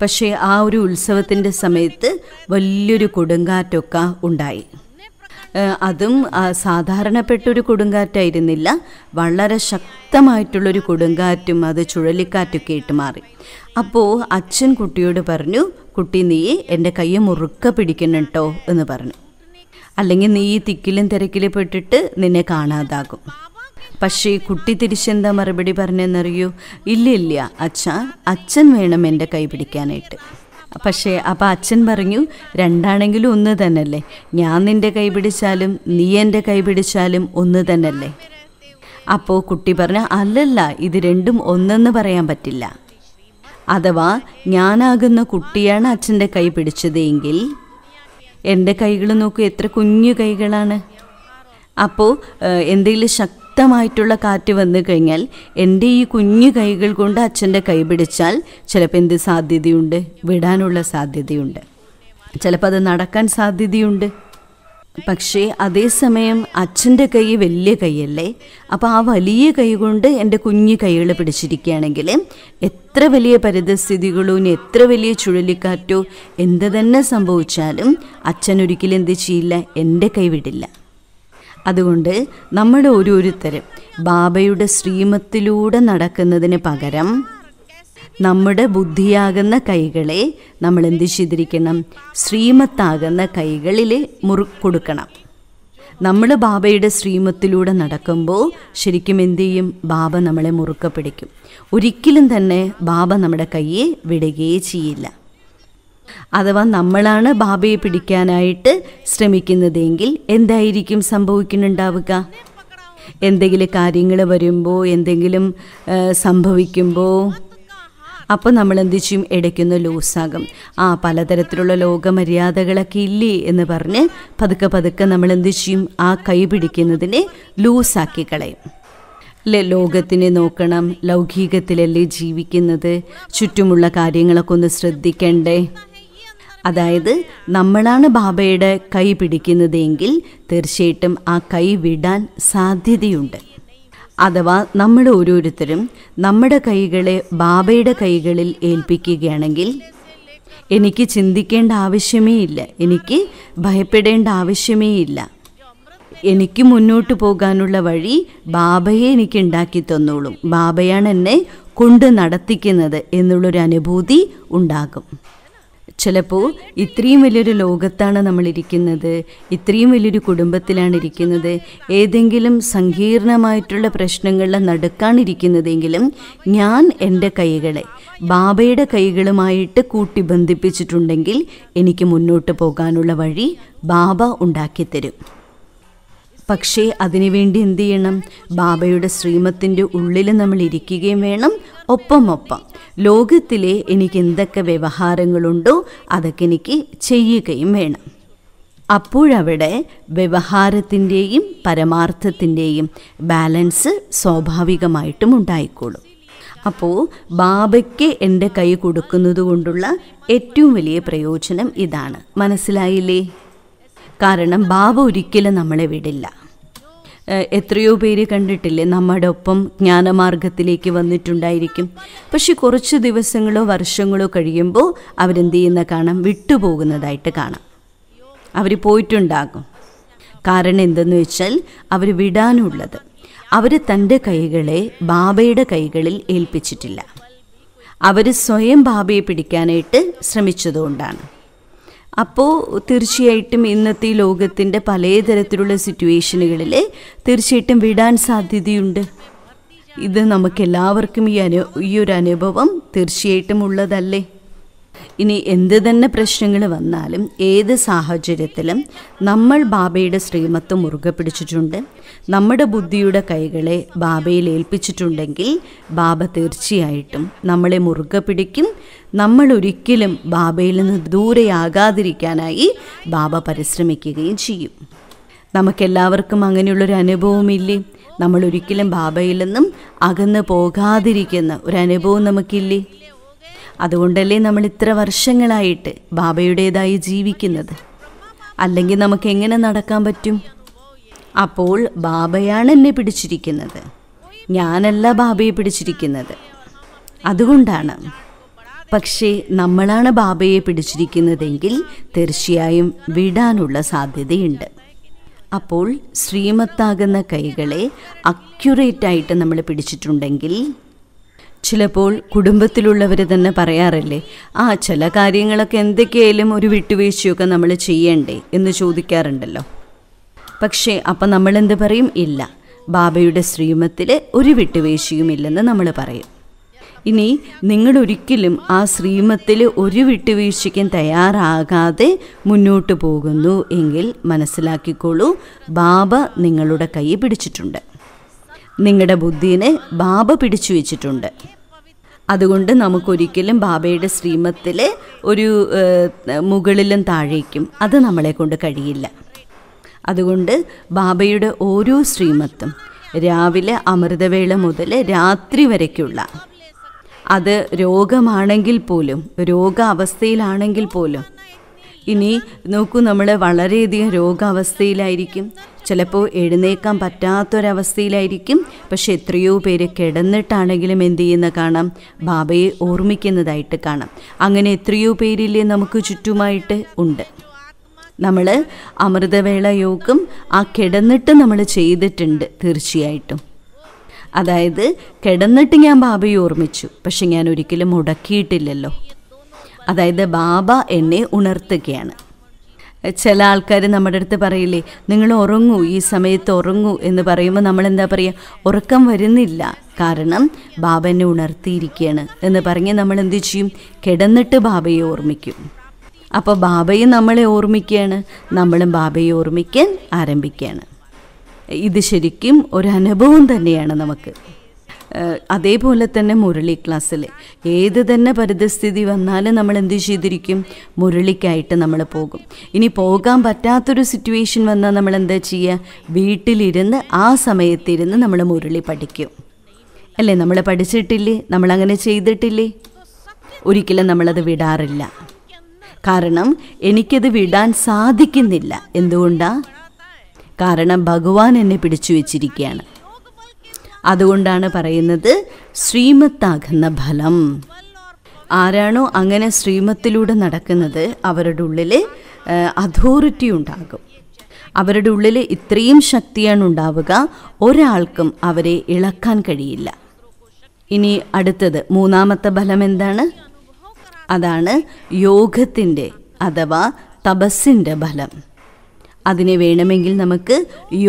പക്ഷേ ആ ഒരു ഉത്സവത്തിൻ്റെ സമയത്ത് വലിയൊരു കൊടുങ്കാറ്റൊക്കെ ഉണ്ടായി അതും സാധാരണപ്പെട്ടൊരു കൊടുങ്കാറ്റായിരുന്നില്ല വളരെ ശക്തമായിട്ടുള്ളൊരു കൊടുങ്കാറ്റും അത് ചുഴലിക്കാറ്റൊക്കെ ആയിട്ട് മാറി അപ്പോൾ അച്ഛൻ കുട്ടിയോട് പറഞ്ഞു കുട്ടി നീ എൻ്റെ കൈ മുറുക്ക പിടിക്കണം കേട്ടോ എന്ന് പറഞ്ഞു അല്ലെങ്കിൽ നീ ഈ തിക്കിലും തിരക്കിലും പെട്ടിട്ട് നിന്നെ കാണാതാകും പക്ഷേ കുട്ടി തിരിച്ചെന്താ മറുപടി പറഞ്ഞെന്നറിയൂ ഇല്ല ഇല്ല അച്ഛ അച്ഛൻ വേണം എൻ്റെ കൈ പിടിക്കാനായിട്ട് പക്ഷേ അപ്പം അച്ഛൻ പറഞ്ഞു രണ്ടാണെങ്കിലും ഒന്ന് തന്നെയല്ലേ ഞാൻ നിൻ്റെ കൈ പിടിച്ചാലും നീ എൻ്റെ കൈ പിടിച്ചാലും ഒന്ന് തന്നെയല്ലേ അപ്പോൾ കുട്ടി പറഞ്ഞു അല്ലല്ല ഇത് രണ്ടും ഒന്നെന്ന് പറയാൻ പറ്റില്ല അഥവാ ഞാനാകുന്ന കുട്ടിയാണ് അച്ഛൻ്റെ കൈ പിടിച്ചതെങ്കിൽ എൻ്റെ കൈകൾ നോക്കൂ എത്ര കുഞ്ഞു കൈകളാണ് അപ്പോൾ എന്തെങ്കിലും ശക്തി ശക്തമായിട്ടുള്ള കാറ്റ് വന്നു കഴിഞ്ഞാൽ എൻ്റെ ഈ കുഞ്ഞു കൈകൾ കൊണ്ട് അച്ഛൻ്റെ കൈ പിടിച്ചാൽ ചിലപ്പോൾ എന്ത് സാധ്യതയുണ്ട് വിടാനുള്ള സാധ്യതയുണ്ട് ചിലപ്പോൾ അത് നടക്കാൻ സാധ്യതയുണ്ട് പക്ഷേ അതേസമയം അച്ഛൻ്റെ കൈ വലിയ കൈയല്ലേ അപ്പോൾ ആ വലിയ കൈ കൊണ്ട് എൻ്റെ കുഞ്ഞു കൈകൾ പിടിച്ചിരിക്കുകയാണെങ്കിൽ എത്ര വലിയ പരിതസ്ഥിതികളോ ഇനി എത്ര വലിയ ചുഴലിക്കാറ്റോ എന്ത് തന്നെ സംഭവിച്ചാലും അച്ഛൻ ഒരിക്കലും എന്ത് ചെയ്യില്ല എൻ്റെ കൈ വിടില്ല അതുകൊണ്ട് നമ്മുടെ ഓരോരുത്തരും ബാബയുടെ ശ്രീമത്തിലൂടെ നടക്കുന്നതിന് പകരം നമ്മുടെ ബുദ്ധിയാകുന്ന കൈകളെ നമ്മൾ എന്ത് ചെയ്തിരിക്കണം ശ്രീമത്താകുന്ന കൈകളിൽ മുറി കൊടുക്കണം നമ്മൾ ബാബയുടെ ശ്രീമത്തിലൂടെ നടക്കുമ്പോൾ ശരിക്കും എന്തു ചെയ്യും ബാബ നമ്മളെ മുറുക്ക പിടിക്കും ഒരിക്കലും തന്നെ ബാബ നമ്മുടെ കൈയെ വിടുകയേ ചെയ്യില്ല അഥവാ നമ്മളാണ് ബാബയെ പിടിക്കാനായിട്ട് ശ്രമിക്കുന്നതെങ്കിൽ എന്തായിരിക്കും സംഭവിക്കുന്നുണ്ടാവുക എന്തെങ്കിലും കാര്യങ്ങൾ വരുമ്പോൾ എന്തെങ്കിലും സംഭവിക്കുമ്പോൾ അപ്പോൾ നമ്മൾ എന്ത് ചെയ്യും ഇടയ്ക്കുന്ന ലൂസാകും ആ പലതരത്തിലുള്ള ലോകമര്യാദകളൊക്കെ ഇല്ലേ എന്ന് പറഞ്ഞ് പതുക്കെ പതുക്കെ നമ്മൾ എന്ത് ചെയ്യും ആ കൈ പിടിക്കുന്നതിനെ ലൂസാക്കി കളയും അല്ലെ ലോകത്തിനെ നോക്കണം ലൗകികത്തിലല്ലേ ജീവിക്കുന്നത് ചുറ്റുമുള്ള കാര്യങ്ങളൊക്കെ ഒന്ന് ശ്രദ്ധിക്കണ്ടേ അതായത് നമ്മളാണ് ബാബയുടെ കൈ പിടിക്കുന്നതെങ്കിൽ തീർച്ചയായിട്ടും ആ കൈ വിടാൻ സാധ്യതയുണ്ട് അഥവാ നമ്മുടെ ഓരോരുത്തരും നമ്മുടെ കൈകളെ ബാബയുടെ കൈകളിൽ ഏൽപ്പിക്കുകയാണെങ്കിൽ എനിക്ക് ചിന്തിക്കേണ്ട ആവശ്യമേ ഇല്ല എനിക്ക് ഭയപ്പെടേണ്ട ആവശ്യമേ ഇല്ല എനിക്ക് മുന്നോട്ട് പോകാനുള്ള വഴി ബാബയെ എനിക്ക് ഉണ്ടാക്കി തന്നോളും ബാബയാണ് എന്നെ കൊണ്ട് നടത്തിക്കുന്നത് എന്നുള്ളൊരു അനുഭൂതി ഉണ്ടാകും ചിലപ്പോൾ ഇത്രയും വലിയൊരു ലോകത്താണ് നമ്മളിരിക്കുന്നത് ഇത്രയും വലിയൊരു കുടുംബത്തിലാണ് ഇരിക്കുന്നത് ഏതെങ്കിലും സങ്കീർണമായിട്ടുള്ള പ്രശ്നങ്ങളിൽ നടക്കാണിരിക്കുന്നതെങ്കിലും ഞാൻ എൻ്റെ കൈകളെ ബാബയുടെ കൈകളുമായിട്ട് കൂട്ടി ബന്ധിപ്പിച്ചിട്ടുണ്ടെങ്കിൽ എനിക്ക് മുന്നോട്ട് പോകാനുള്ള വഴി ബാബ ഉണ്ടാക്കിത്തരും പക്ഷേ അതിനുവേണ്ടി എന്തു ചെയ്യണം ബാബയുടെ ശ്രീമത്തിൻ്റെ ഉള്ളിൽ നമ്മൾ ഇരിക്കുകയും വേണം ഒപ്പമൊപ്പം ലോകത്തിലെ എനിക്ക് എന്തൊക്കെ വ്യവഹാരങ്ങളുണ്ടോ അതൊക്കെ എനിക്ക് ചെയ്യുകയും വേണം അപ്പോഴവിടെ വ്യവഹാരത്തിൻ്റെയും പരമാർത്ഥത്തിൻ്റെയും ബാലൻസ് സ്വാഭാവികമായിട്ടും ഉണ്ടായിക്കോളും അപ്പോൾ ബാബയ്ക്ക് എൻ്റെ കൈ കൊടുക്കുന്നത് കൊണ്ടുള്ള ഏറ്റവും വലിയ പ്രയോജനം ഇതാണ് മനസ്സിലായില്ലേ കാരണം ബാബ ഒരിക്കലും നമ്മളെ വിടില്ല എത്രയോ പേര് കണ്ടിട്ടില്ലേ നമ്മുടെ ഒപ്പം ജ്ഞാനമാർഗത്തിലേക്ക് വന്നിട്ടുണ്ടായിരിക്കും പക്ഷെ കുറച്ച് ദിവസങ്ങളോ വർഷങ്ങളോ കഴിയുമ്പോൾ അവരെന്ത് ചെയ്യുന്ന കാണാം വിട്ടുപോകുന്നതായിട്ട് കാണാം അവർ പോയിട്ടുണ്ടാകും കാരണം എന്തെന്ന് വെച്ചാൽ അവർ വിടാനുള്ളത് അവർ തൻ്റെ കൈകളെ ബാബയുടെ കൈകളിൽ ഏൽപ്പിച്ചിട്ടില്ല അവർ സ്വയം ബാബയെ പിടിക്കാനായിട്ട് ശ്രമിച്ചതുകൊണ്ടാണ് അപ്പോൾ തീർച്ചയായിട്ടും ഇന്നത്തെ ലോകത്തിൻ്റെ പലതരത്തിലുള്ള സിറ്റുവേഷനുകളിൽ തീർച്ചയായിട്ടും വിടാൻ സാധ്യതയുണ്ട് ഇത് നമുക്കെല്ലാവർക്കും ഈ അനു ഈ ഒരു അനുഭവം തീർച്ചയായിട്ടും ഉള്ളതല്ലേ ഇനി എന്ത് തന്നെ പ്രശ്നങ്ങൾ വന്നാലും ഏത് സാഹചര്യത്തിലും നമ്മൾ ബാബയുടെ ശ്രീമത്വം മുറുകെ പിടിച്ചിട്ടുണ്ട് നമ്മുടെ ബുദ്ധിയുടെ കൈകളെ ബാബയിൽ ഏൽപ്പിച്ചിട്ടുണ്ടെങ്കിൽ ബാബ തീർച്ചയായിട്ടും നമ്മളെ മുറുകെ പിടിക്കും നമ്മൾ ഒരിക്കലും ബാബയിൽ നിന്ന് ദൂരെയാകാതിരിക്കാനായി ബാബ പരിശ്രമിക്കുകയും ചെയ്യും നമുക്കെല്ലാവർക്കും അങ്ങനെയുള്ളൊരു അനുഭവമില്ലേ നമ്മൾ ഒരിക്കലും ബാബയിൽ നിന്നും അകന്നു പോകാതിരിക്കുന്ന ഒരു അനുഭവം നമുക്കില്ലേ അതുകൊണ്ടല്ലേ നമ്മൾ ഇത്ര വർഷങ്ങളായിട്ട് ബാബയുടേതായി ജീവിക്കുന്നത് അല്ലെങ്കിൽ നമുക്ക് എങ്ങനെ നടക്കാൻ പറ്റും അപ്പോൾ ബാബയാണ് എന്നെ പിടിച്ചിരിക്കുന്നത് ഞാനല്ല ബാബയെ പിടിച്ചിരിക്കുന്നത് അതുകൊണ്ടാണ് പക്ഷേ നമ്മളാണ് ബാബയെ പിടിച്ചിരിക്കുന്നതെങ്കിൽ തീർച്ചയായും വിടാനുള്ള സാധ്യതയുണ്ട് അപ്പോൾ ശ്രീമത്താകുന്ന കൈകളെ അക്യുറേറ്റായിട്ട് നമ്മൾ പിടിച്ചിട്ടുണ്ടെങ്കിൽ ചിലപ്പോൾ കുടുംബത്തിലുള്ളവർ തന്നെ പറയാറില്ലേ ആ ചില കാര്യങ്ങളൊക്കെ എന്തൊക്കെയായാലും ഒരു വിട്ടുവീഴ്ചയൊക്കെ നമ്മൾ ചെയ്യണ്ടേ എന്ന് ചോദിക്കാറുണ്ടല്ലോ പക്ഷേ അപ്പം നമ്മളെന്ത് പറയും ഇല്ല ബാബയുടെ ശ്രീമത്തിൽ ഒരു ഇല്ലെന്ന് നമ്മൾ പറയും ഇനി നിങ്ങളൊരിക്കലും ആ ശ്രീമത്തിൽ ഒരു വിട്ടുവീഴ്ചയ്ക്കും തയ്യാറാകാതെ മുന്നോട്ട് പോകുന്നു എങ്കിൽ മനസ്സിലാക്കിക്കോളൂ ബാബ നിങ്ങളുടെ കൈ പിടിച്ചിട്ടുണ്ട് നിങ്ങളുടെ ബുദ്ധിനെ ബാബ പിടിച്ചു വെച്ചിട്ടുണ്ട് അതുകൊണ്ട് നമുക്കൊരിക്കലും ബാബയുടെ ശ്രീമത്തിൽ ഒരു മുകളിലും താഴേക്കും അത് നമ്മളെ കൊണ്ട് കഴിയില്ല അതുകൊണ്ട് ബാബയുടെ ഓരോ ശ്രീമത്തും രാവിലെ അമൃതവേള മുതൽ രാത്രി വരയ്ക്കുള്ള അത് രോഗമാണെങ്കിൽ പോലും രോഗാവസ്ഥയിലാണെങ്കിൽ പോലും ഇനി നോക്കൂ നമ്മൾ വളരെയധികം രോഗാവസ്ഥയിലായിരിക്കും ചിലപ്പോൾ എഴുന്നേക്കാൻ പറ്റാത്തൊരവസ്ഥയിലായിരിക്കും പക്ഷെ എത്രയോ പേര് കിടന്നിട്ടാണെങ്കിലും എന്ത് ചെയ്യുന്ന കാണാം ബാബയെ ഓർമ്മിക്കുന്നതായിട്ട് കാണാം അങ്ങനെ എത്രയോ പേരില്ലേ നമുക്ക് ചുറ്റുമായിട്ട് ഉണ്ട് നമ്മൾ അമൃതവേള യോഗം ആ കിടന്നിട്ട് നമ്മൾ ചെയ്തിട്ടുണ്ട് തീർച്ചയായിട്ടും അതായത് കിടന്നിട്ട് ഞാൻ ബാബയെ ഓർമ്മിച്ചു പക്ഷെ ഞാൻ ഒരിക്കലും മുടക്കിയിട്ടില്ലല്ലോ അതായത് ബാബ എന്നെ ഉണർത്തുകയാണ് ചില ആൾക്കാർ നമ്മുടെ അടുത്ത് പറയില്ലേ നിങ്ങൾ ഉറങ്ങൂ ഈ സമയത്ത് ഉറങ്ങൂ എന്ന് പറയുമ്പോൾ നമ്മൾ എന്താ പറയുക ഉറക്കം വരുന്നില്ല കാരണം ബാബ എന്നെ ഉണർത്തിയിരിക്കുകയാണ് എന്ന് പറഞ്ഞ് നമ്മൾ എന്ത് ചെയ്യും കിടന്നിട്ട് ബാബയെ ഓർമ്മിക്കും അപ്പോൾ ബാബയും നമ്മളെ ഓർമ്മിക്കുകയാണ് നമ്മളും ബാബയെ ഓർമ്മിക്കാൻ ആരംഭിക്കുകയാണ് ഇത് ശരിക്കും ഒരു അനുഭവം തന്നെയാണ് നമുക്ക് അതേപോലെ തന്നെ മുരളി ക്ലാസ്സിൽ ഏത് തന്നെ പരിതസ്ഥിതി വന്നാലും നമ്മൾ എന്ത് ചെയ്തിരിക്കും മുരളിക്കായിട്ട് നമ്മൾ പോകും ഇനി പോകാൻ പറ്റാത്തൊരു സിറ്റുവേഷൻ വന്നാൽ നമ്മൾ എന്താ ചെയ്യുക വീട്ടിലിരുന്ന് ആ സമയത്തിരുന്ന് നമ്മൾ മുരളി പഠിക്കും അല്ലേ നമ്മൾ പഠിച്ചിട്ടില്ലേ നമ്മളങ്ങനെ ചെയ്തിട്ടില്ലേ ഒരിക്കലും നമ്മളത് വിടാറില്ല കാരണം എനിക്കത് വിടാൻ സാധിക്കുന്നില്ല എന്തുകൊണ്ടാണ് കാരണം ഭഗവാൻ എന്നെ പിടിച്ചു വെച്ചിരിക്കുകയാണ് അതുകൊണ്ടാണ് പറയുന്നത് ശ്രീമത്താകുന്ന ഫലം ആരാണോ അങ്ങനെ ശ്രീമത്തിലൂടെ നടക്കുന്നത് അവരുടെ ഉള്ളിൽ അതോറിറ്റി ഉണ്ടാകും അവരുടെ ഉള്ളിൽ ഇത്രയും ശക്തിയാണ് ഉണ്ടാവുക ഒരാൾക്കും അവരെ ഇളക്കാൻ കഴിയില്ല ഇനി അടുത്തത് മൂന്നാമത്തെ ഫലം എന്താണ് അതാണ് യോഗത്തിൻ്റെ അഥവാ തപസ്സിൻ്റെ ഫലം അതിനെ വേണമെങ്കിൽ നമുക്ക്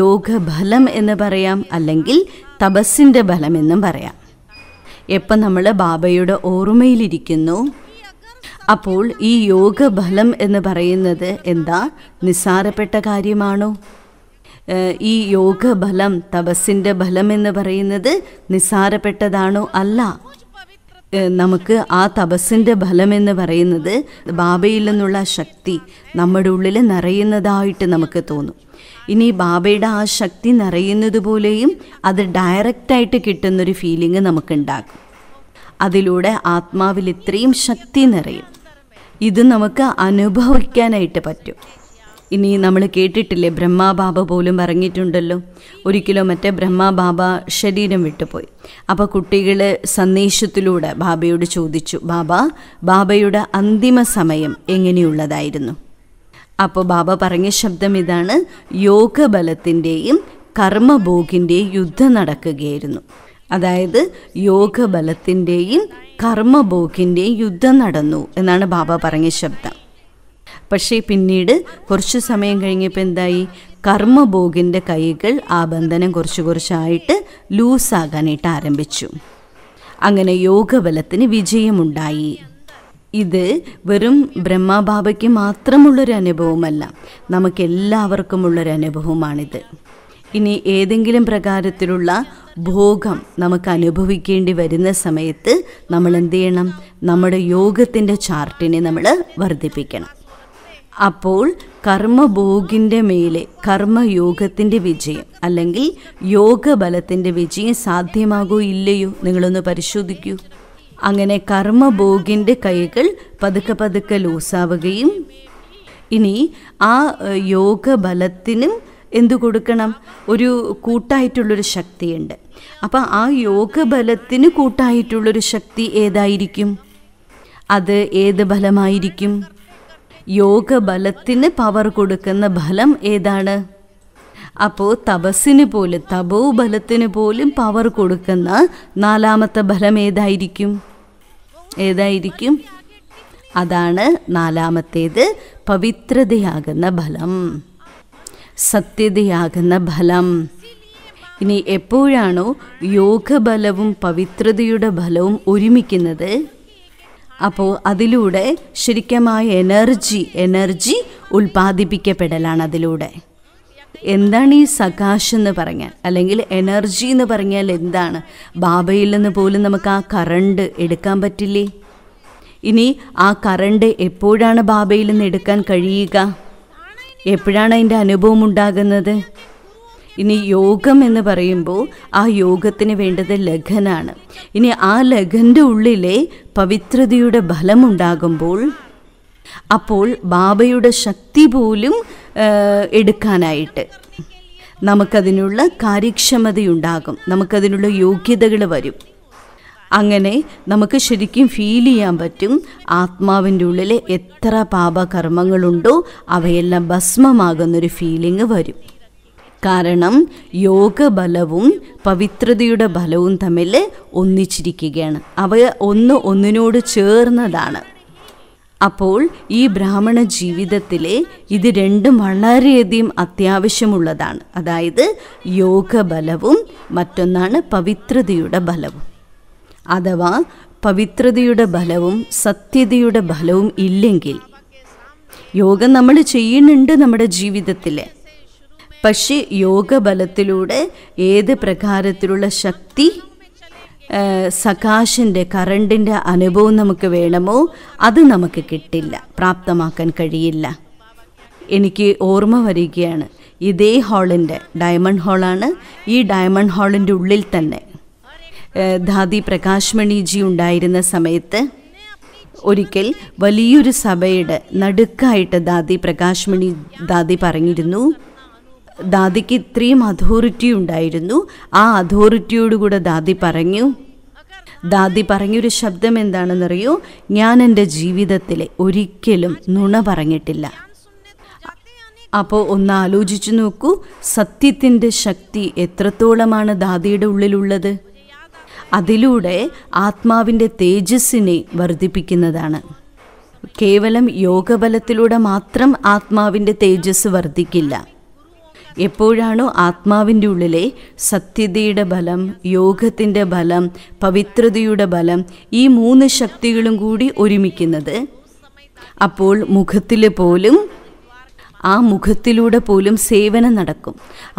യോഗഫലം എന്ന് പറയാം അല്ലെങ്കിൽ തപസ്സിൻ്റെ ഫലമെന്നും പറയാം എപ്പം നമ്മൾ ബാബയുടെ ഓർമ്മയിലിരിക്കുന്നു അപ്പോൾ ഈ യോഗ ഫലം എന്ന് പറയുന്നത് എന്താ നിസ്സാരപ്പെട്ട കാര്യമാണോ ഈ യോഗ ഫലം തപസ്സിൻ്റെ ഫലം എന്ന് പറയുന്നത് നിസ്സാരപ്പെട്ടതാണോ അല്ല നമുക്ക് ആ തപസ്സിൻ്റെ ഫലം എന്ന് പറയുന്നത് ബാബയിൽ നിന്നുള്ള ശക്തി നമ്മുടെ ഉള്ളിൽ നിറയുന്നതായിട്ട് നമുക്ക് തോന്നും ഇനി ബാബയുടെ ആ ശക്തി നിറയുന്നത് പോലെയും അത് ഡയറക്റ്റായിട്ട് കിട്ടുന്നൊരു ഫീലിംഗ് നമുക്കുണ്ടാകും അതിലൂടെ ആത്മാവിൽ ഇത്രയും ശക്തി നിറയും ഇത് നമുക്ക് അനുഭവിക്കാനായിട്ട് പറ്റും ഇനി നമ്മൾ കേട്ടിട്ടില്ലേ ബ്രഹ്മാബാബ പോലും പറഞ്ഞിട്ടുണ്ടല്ലോ ഒരിക്കലും മറ്റേ ബ്രഹ്മാബാബ ശരീരം വിട്ടുപോയി അപ്പോൾ കുട്ടികൾ സന്ദേശത്തിലൂടെ ബാബയോട് ചോദിച്ചു ബാബ ബാബയുടെ അന്തിമ സമയം എങ്ങനെയുള്ളതായിരുന്നു അപ്പോൾ ബാബ പറഞ്ഞ ശബ്ദം ഇതാണ് യോഗബലത്തിൻ്റെയും കർമ്മഭോഗിൻ്റെയും യുദ്ധം നടക്കുകയായിരുന്നു അതായത് യോഗബലത്തിൻ്റെയും കർമ്മഭോഗിൻ്റെയും യുദ്ധം നടന്നു എന്നാണ് ബാബ പറഞ്ഞ ശബ്ദം പക്ഷേ പിന്നീട് കുറച്ച് സമയം കഴിഞ്ഞപ്പോൾ എന്തായി കർമ്മഭോഗിൻ്റെ കൈകൾ ആ ബന്ധനം കുറച്ച് കുറച്ചായിട്ട് ലൂസാകാനായിട്ട് ആരംഭിച്ചു അങ്ങനെ യോഗബലത്തിന് വിജയമുണ്ടായി ഇത് വെറും ബ്രഹ്മബാബയ്ക്ക് മാത്രമുള്ളൊരു അനുഭവമല്ല നമുക്കെല്ലാവർക്കുമുള്ളൊരു അനുഭവമാണിത് ഇനി ഏതെങ്കിലും പ്രകാരത്തിലുള്ള ഭോഗം നമുക്ക് അനുഭവിക്കേണ്ടി വരുന്ന സമയത്ത് നമ്മൾ എന്ത് ചെയ്യണം നമ്മുടെ യോഗത്തിൻ്റെ ചാർട്ടിനെ നമ്മൾ വർദ്ധിപ്പിക്കണം അപ്പോൾ കർമ്മഭോഗിൻ്റെ മേലെ കർമ്മയോഗത്തിൻ്റെ വിജയം അല്ലെങ്കിൽ യോഗബലത്തിൻ്റെ വിജയം സാധ്യമാകൂ ഇല്ലയോ നിങ്ങളൊന്ന് പരിശോധിക്കൂ അങ്ങനെ കർമ്മഭോഗിൻ്റെ കൈകൾ പതുക്കെ പതുക്കെ ലൂസാവുകയും ഇനി ആ യോഗ ബലത്തിനും എന്തു കൊടുക്കണം ഒരു കൂട്ടായിട്ടുള്ളൊരു ശക്തിയുണ്ട് അപ്പം ആ യോഗ ബലത്തിന് കൂട്ടായിട്ടുള്ളൊരു ശക്തി ഏതായിരിക്കും അത് ഏത് ബലമായിരിക്കും യോഗ ബലത്തിന് പവർ കൊടുക്കുന്ന ബലം ഏതാണ് അപ്പോൾ തപസ്സിന് പോലും തപോ ബലത്തിന് പോലും പവർ കൊടുക്കുന്ന നാലാമത്തെ ബലം ഏതായിരിക്കും ഏതായിരിക്കും അതാണ് നാലാമത്തേത് പവിത്രതയാകുന്ന ഫലം സത്യതയാകുന്ന ഫലം ഇനി എപ്പോഴാണോ യോഗബലവും പവിത്രതയുടെ ഫലവും ഒരുമിക്കുന്നത് അപ്പോൾ അതിലൂടെ ശരിക്കമായ എനർജി എനർജി ഉൽപ്പാദിപ്പിക്കപ്പെടലാണ് അതിലൂടെ എന്താണ് ഈ സകാശ് എന്ന് പറഞ്ഞാൽ അല്ലെങ്കിൽ എനർജി എന്ന് പറഞ്ഞാൽ എന്താണ് ബാബയിൽ നിന്ന് പോലും നമുക്ക് ആ കറണ്ട് എടുക്കാൻ പറ്റില്ലേ ഇനി ആ കറണ്ട് എപ്പോഴാണ് ബാബയിൽ നിന്ന് എടുക്കാൻ കഴിയുക എപ്പോഴാണ് അതിൻ്റെ അനുഭവം ഉണ്ടാകുന്നത് ഇനി യോഗം എന്ന് പറയുമ്പോൾ ആ യോഗത്തിന് വേണ്ടത് ലഘനാണ് ഇനി ആ ലഘൻ്റെ ഉള്ളിലെ പവിത്രതയുടെ ഫലമുണ്ടാകുമ്പോൾ അപ്പോൾ ബാബയുടെ ശക്തി പോലും എടുക്കാനായിട്ട് നമുക്കതിനുള്ള കാര്യക്ഷമതയുണ്ടാകും നമുക്കതിനുള്ള യോഗ്യതകൾ വരും അങ്ങനെ നമുക്ക് ശരിക്കും ഫീൽ ചെയ്യാൻ പറ്റും ആത്മാവിൻ്റെ ഉള്ളിൽ എത്ര പാപകർമ്മങ്ങളുണ്ടോ അവയെല്ലാം ഭസ്മമാകുന്നൊരു ഫീലിംഗ് വരും കാരണം യോഗബലവും പവിത്രതയുടെ ബലവും തമ്മിൽ ഒന്നിച്ചിരിക്കുകയാണ് അവ ഒന്ന് ഒന്നിനോട് ചേർന്നതാണ് അപ്പോൾ ഈ ബ്രാഹ്മണ ജീവിതത്തിലെ ഇത് രണ്ടും വളരെയധികം അത്യാവശ്യമുള്ളതാണ് അതായത് യോഗബലവും മറ്റൊന്നാണ് പവിത്രതയുടെ ബലവും അഥവാ പവിത്രതയുടെ ബലവും സത്യതയുടെ ബലവും ഇല്ലെങ്കിൽ യോഗം നമ്മൾ ചെയ്യുന്നുണ്ട് നമ്മുടെ ജീവിതത്തിൽ പക്ഷെ യോഗബലത്തിലൂടെ ഏത് പ്രകാരത്തിലുള്ള ശക്തി സകാശിൻ്റെ കറണ്ടിൻ്റെ അനുഭവം നമുക്ക് വേണമോ അത് നമുക്ക് കിട്ടില്ല പ്രാപ്തമാക്കാൻ കഴിയില്ല എനിക്ക് ഓർമ്മ വരികയാണ് ഇതേ ഹാളിൻ്റെ ഡയമണ്ട് ഹാളാണ് ഈ ഡയമണ്ട് ഹാളിൻ്റെ ഉള്ളിൽ തന്നെ ധാതി പ്രകാശ്മണിജി ഉണ്ടായിരുന്ന സമയത്ത് ഒരിക്കൽ വലിയൊരു സഭയുടെ നടുക്കായിട്ട് ദാദി പ്രകാശ്മണി ദാദി പറഞ്ഞിരുന്നു ദാദിക്ക് ഇത്രയും അതോറിറ്റി ഉണ്ടായിരുന്നു ആ അതോറിറ്റിയോടുകൂടെ ദാദി പറഞ്ഞു ദാദി പറഞ്ഞൊരു ശബ്ദം എന്താണെന്നറിയോ ഞാൻ എൻ്റെ ജീവിതത്തിൽ ഒരിക്കലും നുണ പറഞ്ഞിട്ടില്ല അപ്പോൾ ഒന്ന് ആലോചിച്ചു നോക്കൂ സത്യത്തിൻ്റെ ശക്തി എത്രത്തോളമാണ് ദാദിയുടെ ഉള്ളിലുള്ളത് അതിലൂടെ ആത്മാവിൻ്റെ തേജസ്സിനെ വർദ്ധിപ്പിക്കുന്നതാണ് കേവലം യോഗബലത്തിലൂടെ മാത്രം ആത്മാവിൻ്റെ തേജസ് വർദ്ധിക്കില്ല എപ്പോഴാണോ ആത്മാവിൻ്റെ ഉള്ളിലെ സത്യതയുടെ ബലം യോഗത്തിൻ്റെ ബലം പവിത്രതയുടെ ബലം ഈ മൂന്ന് ശക്തികളും കൂടി ഒരുമിക്കുന്നത് അപ്പോൾ മുഖത്തിൽ പോലും ആ മുഖത്തിലൂടെ പോലും സേവനം നടക്കും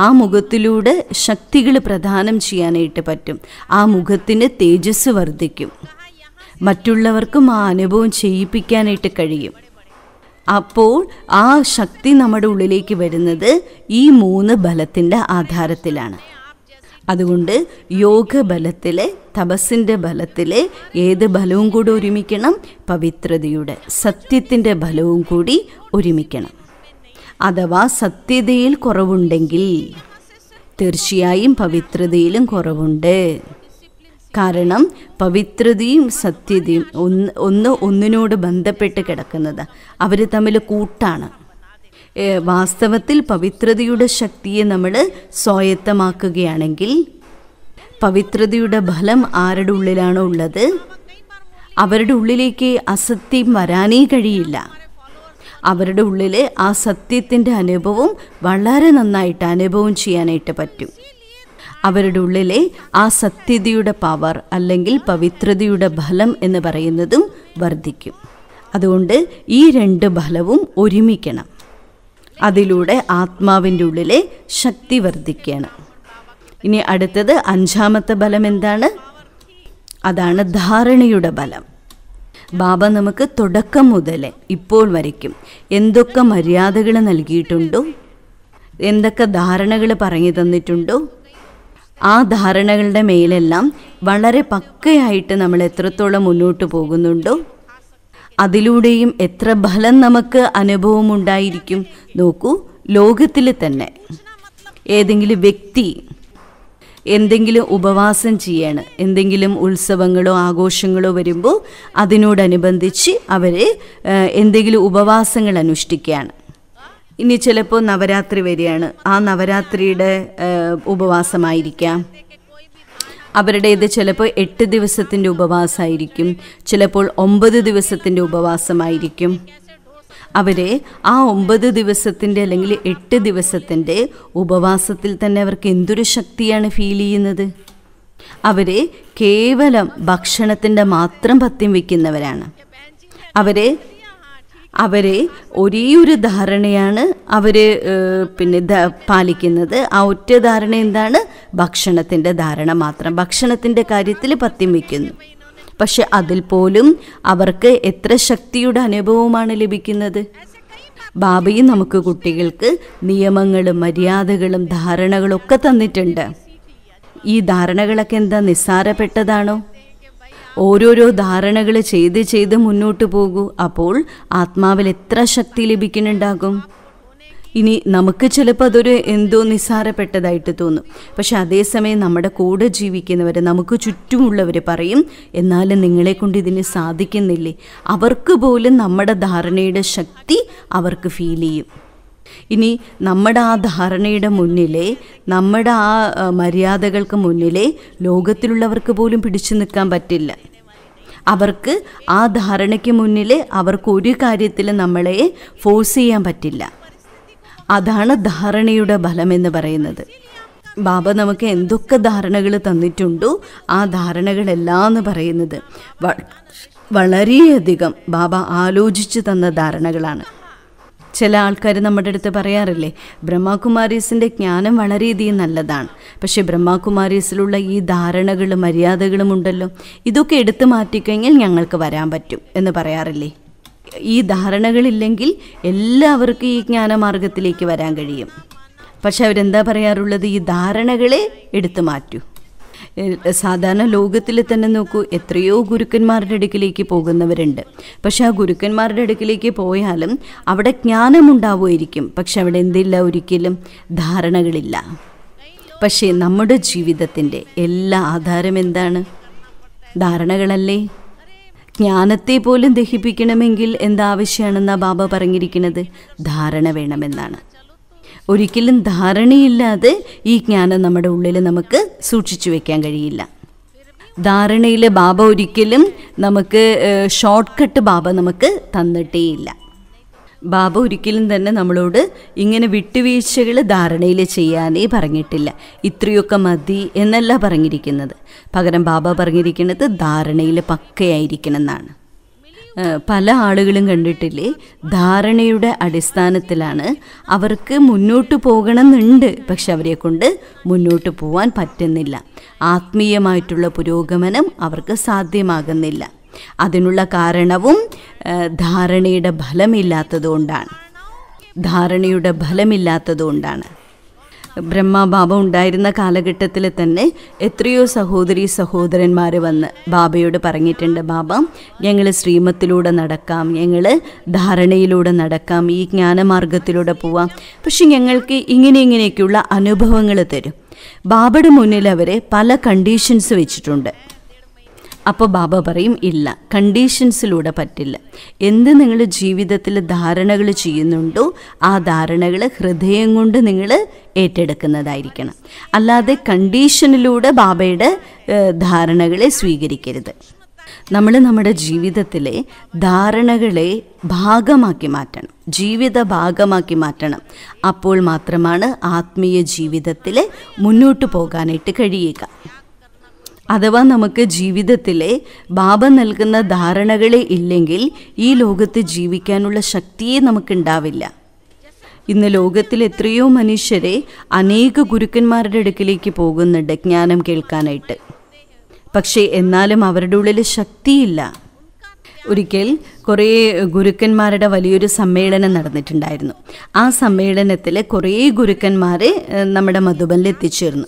ആ മുഖത്തിലൂടെ ശക്തികൾ പ്രദാനം ചെയ്യാനായിട്ട് പറ്റും ആ മുഖത്തിന് തേജസ് വർദ്ധിക്കും മറ്റുള്ളവർക്കും ആ അനുഭവം ചെയ്യിപ്പിക്കാനായിട്ട് കഴിയും അപ്പോൾ ആ ശക്തി നമ്മുടെ ഉള്ളിലേക്ക് വരുന്നത് ഈ മൂന്ന് ബലത്തിൻ്റെ ആധാരത്തിലാണ് അതുകൊണ്ട് യോഗ ബലത്തിൽ തപസ്സിൻ്റെ ബലത്തിൽ ഏത് ബലവും കൂടി ഒരുമിക്കണം പവിത്രതയുടെ സത്യത്തിൻ്റെ ബലവും കൂടി ഒരുമിക്കണം അഥവാ സത്യതയിൽ കുറവുണ്ടെങ്കിൽ തീർച്ചയായും പവിത്രതയിലും കുറവുണ്ട് കാരണം പവിത്രതയും സത്യതയും ഒന്ന് ഒന്ന് ഒന്നിനോട് ബന്ധപ്പെട്ട് കിടക്കുന്നത് അവർ തമ്മിൽ കൂട്ടാണ് വാസ്തവത്തിൽ പവിത്രതയുടെ ശക്തിയെ നമ്മൾ സ്വായത്തമാക്കുകയാണെങ്കിൽ പവിത്രതയുടെ ഫലം ആരുടെ ഉള്ളിലാണോ ഉള്ളത് അവരുടെ ഉള്ളിലേക്ക് അസത്യം വരാനേ കഴിയില്ല അവരുടെ ഉള്ളിൽ ആ സത്യത്തിൻ്റെ അനുഭവം വളരെ നന്നായിട്ട് അനുഭവം ചെയ്യാനായിട്ട് പറ്റും അവരുടെ ഉള്ളിലെ ആ സത്യതയുടെ പവർ അല്ലെങ്കിൽ പവിത്രതയുടെ ഫലം എന്ന് പറയുന്നതും വർദ്ധിക്കും അതുകൊണ്ട് ഈ രണ്ട് ഫലവും ഒരുമിക്കണം അതിലൂടെ ആത്മാവിൻ്റെ ഉള്ളിലെ ശക്തി വർദ്ധിക്കണം ഇനി അടുത്തത് അഞ്ചാമത്തെ ഫലം എന്താണ് അതാണ് ധാരണയുടെ ഫലം ബാബ നമുക്ക് തുടക്കം മുതലേ ഇപ്പോൾ വരയ്ക്കും എന്തൊക്കെ മര്യാദകൾ നൽകിയിട്ടുണ്ടോ എന്തൊക്കെ ധാരണകൾ പറഞ്ഞു തന്നിട്ടുണ്ടോ ആ ധാരണകളുടെ മേലെല്ലാം വളരെ പക്കയായിട്ട് നമ്മൾ എത്രത്തോളം മുന്നോട്ട് പോകുന്നുണ്ടോ അതിലൂടെയും എത്ര ഫലം നമുക്ക് അനുഭവമുണ്ടായിരിക്കും നോക്കൂ ലോകത്തിൽ തന്നെ ഏതെങ്കിലും വ്യക്തി എന്തെങ്കിലും ഉപവാസം ചെയ്യാണ് എന്തെങ്കിലും ഉത്സവങ്ങളോ ആഘോഷങ്ങളോ വരുമ്പോൾ അതിനോടനുബന്ധിച്ച് അവർ എന്തെങ്കിലും ഉപവാസങ്ങൾ അനുഷ്ഠിക്കുകയാണ് ഇനി ചിലപ്പോൾ നവരാത്രി വരികയാണ് ആ നവരാത്രിയുടെ ഉപവാസമായിരിക്കാം ഇത് ചിലപ്പോൾ എട്ട് ദിവസത്തിൻ്റെ ഉപവാസമായിരിക്കും ചിലപ്പോൾ ഒമ്പത് ദിവസത്തിൻ്റെ ഉപവാസമായിരിക്കും അവരെ ആ ഒമ്പത് ദിവസത്തിൻ്റെ അല്ലെങ്കിൽ എട്ട് ദിവസത്തിൻ്റെ ഉപവാസത്തിൽ തന്നെ അവർക്ക് എന്തൊരു ശക്തിയാണ് ഫീൽ ചെയ്യുന്നത് അവരെ കേവലം ഭക്ഷണത്തിൻ്റെ മാത്രം പത്യം വയ്ക്കുന്നവരാണ് അവരെ അവരെ ഒരേ ഒരു ധാരണയാണ് അവർ പിന്നെ പാലിക്കുന്നത് ആ ഒറ്റ ധാരണ എന്താണ് ഭക്ഷണത്തിൻ്റെ ധാരണ മാത്രം ഭക്ഷണത്തിൻ്റെ കാര്യത്തിൽ പത്യം വയ്ക്കുന്നു പക്ഷെ അതിൽ പോലും അവർക്ക് എത്ര ശക്തിയുടെ അനുഭവമാണ് ലഭിക്കുന്നത് ബാബയും നമുക്ക് കുട്ടികൾക്ക് നിയമങ്ങളും മര്യാദകളും ധാരണകളൊക്കെ തന്നിട്ടുണ്ട് ഈ ധാരണകളൊക്കെ എന്താ നിസ്സാരപ്പെട്ടതാണോ ഓരോരോ ധാരണകൾ ചെയ്ത് ചെയ്ത് മുന്നോട്ട് പോകൂ അപ്പോൾ ആത്മാവിൽ എത്ര ശക്തി ലഭിക്കുന്നുണ്ടാകും ഇനി നമുക്ക് ചിലപ്പോൾ അതൊരു എന്തോ നിസ്സാരപ്പെട്ടതായിട്ട് തോന്നും പക്ഷെ അതേസമയം നമ്മുടെ കൂടെ ജീവിക്കുന്നവർ നമുക്ക് ചുറ്റുമുള്ളവർ പറയും എന്നാലും നിങ്ങളെ കൊണ്ട് ഇതിന് സാധിക്കുന്നില്ലേ അവർക്ക് പോലും നമ്മുടെ ധാരണയുടെ ശക്തി അവർക്ക് ഫീൽ ചെയ്യും ഇനി നമ്മുടെ ആ ധാരണയുടെ മുന്നിലെ നമ്മുടെ ആ മര്യാദകൾക്ക് മുന്നിലെ ലോകത്തിലുള്ളവർക്ക് പോലും പിടിച്ചു നിൽക്കാൻ പറ്റില്ല അവർക്ക് ആ ധാരണയ്ക്ക് മുന്നിൽ അവർക്ക് ഒരു കാര്യത്തിൽ നമ്മളെ ഫോഴ്സ് ചെയ്യാൻ പറ്റില്ല അതാണ് ധാരണയുടെ ഫലമെന്ന് പറയുന്നത് ബാബ നമുക്ക് എന്തൊക്കെ ധാരണകൾ തന്നിട്ടുണ്ടോ ആ ധാരണകളെല്ലാം എന്ന് പറയുന്നത് വളരെയധികം ബാബ ആലോചിച്ച് തന്ന ധാരണകളാണ് ചില ആൾക്കാർ നമ്മുടെ അടുത്ത് പറയാറില്ലേ ബ്രഹ്മാകുമാരീസിൻ്റെ ജ്ഞാനം വളരെയധികം നല്ലതാണ് പക്ഷേ ബ്രഹ്മാകുമാരീസിലുള്ള ഈ ധാരണകളും മര്യാദകളും ഉണ്ടല്ലോ ഇതൊക്കെ എടുത്തു മാറ്റിക്കഴിഞ്ഞാൽ ഞങ്ങൾക്ക് വരാൻ പറ്റും എന്ന് പറയാറില്ലേ ഈ ധാരണകളില്ലെങ്കിൽ എല്ലാവർക്കും ഈ ജ്ഞാനമാർഗത്തിലേക്ക് വരാൻ കഴിയും പക്ഷെ അവരെന്താ പറയാറുള്ളത് ഈ ധാരണകളെ എടുത്തു മാറ്റൂ സാധാരണ ലോകത്തിൽ തന്നെ നോക്കൂ എത്രയോ ഗുരുക്കന്മാരുടെ അടുക്കിലേക്ക് പോകുന്നവരുണ്ട് പക്ഷെ ആ ഗുരുക്കന്മാരുടെ അടുക്കിലേക്ക് പോയാലും അവിടെ ജ്ഞാനമുണ്ടാവുമായിരിക്കും പക്ഷെ അവിടെ എന്തില്ല ഒരിക്കലും ധാരണകളില്ല പക്ഷേ നമ്മുടെ ജീവിതത്തിൻ്റെ എല്ലാ ആധാരം എന്താണ് ധാരണകളല്ലേ ജ്ഞാനത്തെ പോലും ദഹിപ്പിക്കണമെങ്കിൽ എന്താവശ്യമാണെന്നാണ് ബാബ പറഞ്ഞിരിക്കുന്നത് ധാരണ വേണമെന്നാണ് ഒരിക്കലും ധാരണയില്ലാതെ ഈ ജ്ഞാനം നമ്മുടെ ഉള്ളിൽ നമുക്ക് സൂക്ഷിച്ചു വെക്കാൻ കഴിയില്ല ധാരണയിൽ ബാബ ഒരിക്കലും നമുക്ക് ഷോർട്ട് കട്ട് ബാബ നമുക്ക് തന്നിട്ടേയില്ല ബാബ ഒരിക്കലും തന്നെ നമ്മളോട് ഇങ്ങനെ വിട്ടുവീഴ്ചകൾ ധാരണയിൽ ചെയ്യാനേ പറഞ്ഞിട്ടില്ല ഇത്രയൊക്കെ മതി എന്നല്ല പറഞ്ഞിരിക്കുന്നത് പകരം ബാബ പറഞ്ഞിരിക്കുന്നത് ധാരണയിൽ പക്കയായിരിക്കണം എന്നാണ് പല ആളുകളും കണ്ടിട്ടില്ലേ ധാരണയുടെ അടിസ്ഥാനത്തിലാണ് അവർക്ക് മുന്നോട്ട് പോകണമെന്നുണ്ട് പക്ഷെ അവരെ കൊണ്ട് മുന്നോട്ട് പോകാൻ പറ്റുന്നില്ല ആത്മീയമായിട്ടുള്ള പുരോഗമനം അവർക്ക് സാധ്യമാകുന്നില്ല അതിനുള്ള കാരണവും ധാരണയുടെ ഫലമില്ലാത്തതുകൊണ്ടാണ് ധാരണയുടെ ഫലമില്ലാത്തതുകൊണ്ടാണ് ബ്രഹ്മാ ബാബ ഉണ്ടായിരുന്ന കാലഘട്ടത്തിൽ തന്നെ എത്രയോ സഹോദരി സഹോദരന്മാർ വന്ന് ബാബയോട് പറഞ്ഞിട്ടുണ്ട് ബാബ ഞങ്ങൾ ശ്രീമത്തിലൂടെ നടക്കാം ഞങ്ങൾ ധാരണയിലൂടെ നടക്കാം ഈ ജ്ഞാനമാർഗത്തിലൂടെ പോവാം പക്ഷെ ഞങ്ങൾക്ക് ഇങ്ങനെ ഇങ്ങനെയൊക്കെയുള്ള അനുഭവങ്ങൾ തരും ബാബയുടെ മുന്നിൽ അവരെ പല കണ്ടീഷൻസ് വെച്ചിട്ടുണ്ട് അപ്പോൾ ബാബ പറയും ഇല്ല കണ്ടീഷൻസിലൂടെ പറ്റില്ല എന്ത് നിങ്ങൾ ജീവിതത്തിൽ ധാരണകൾ ചെയ്യുന്നുണ്ടോ ആ ധാരണകൾ ഹൃദയം കൊണ്ട് നിങ്ങൾ ഏറ്റെടുക്കുന്നതായിരിക്കണം അല്ലാതെ കണ്ടീഷനിലൂടെ ബാബയുടെ ധാരണകളെ സ്വീകരിക്കരുത് നമ്മൾ നമ്മുടെ ജീവിതത്തിലെ ധാരണകളെ ഭാഗമാക്കി മാറ്റണം ജീവിത ഭാഗമാക്കി മാറ്റണം അപ്പോൾ മാത്രമാണ് ആത്മീയ ജീവിതത്തിൽ മുന്നോട്ട് പോകാനായിട്ട് കഴിയുക അഥവാ നമുക്ക് ജീവിതത്തിലെ ബാബ നൽകുന്ന ധാരണകളെ ഇല്ലെങ്കിൽ ഈ ലോകത്ത് ജീവിക്കാനുള്ള ശക്തിയെ നമുക്കുണ്ടാവില്ല ഇന്ന് ലോകത്തിൽ എത്രയോ മനുഷ്യരെ അനേക ഗുരുക്കന്മാരുടെ അടുക്കിലേക്ക് പോകുന്നുണ്ട് ജ്ഞാനം കേൾക്കാനായിട്ട് പക്ഷേ എന്നാലും അവരുടെ ഉള്ളിൽ ശക്തിയില്ല ഒരിക്കൽ കുറേ ഗുരുക്കന്മാരുടെ വലിയൊരു സമ്മേളനം നടന്നിട്ടുണ്ടായിരുന്നു ആ സമ്മേളനത്തിൽ കുറേ ഗുരുക്കന്മാർ നമ്മുടെ മധുബനിൽ എത്തിച്ചേർന്നു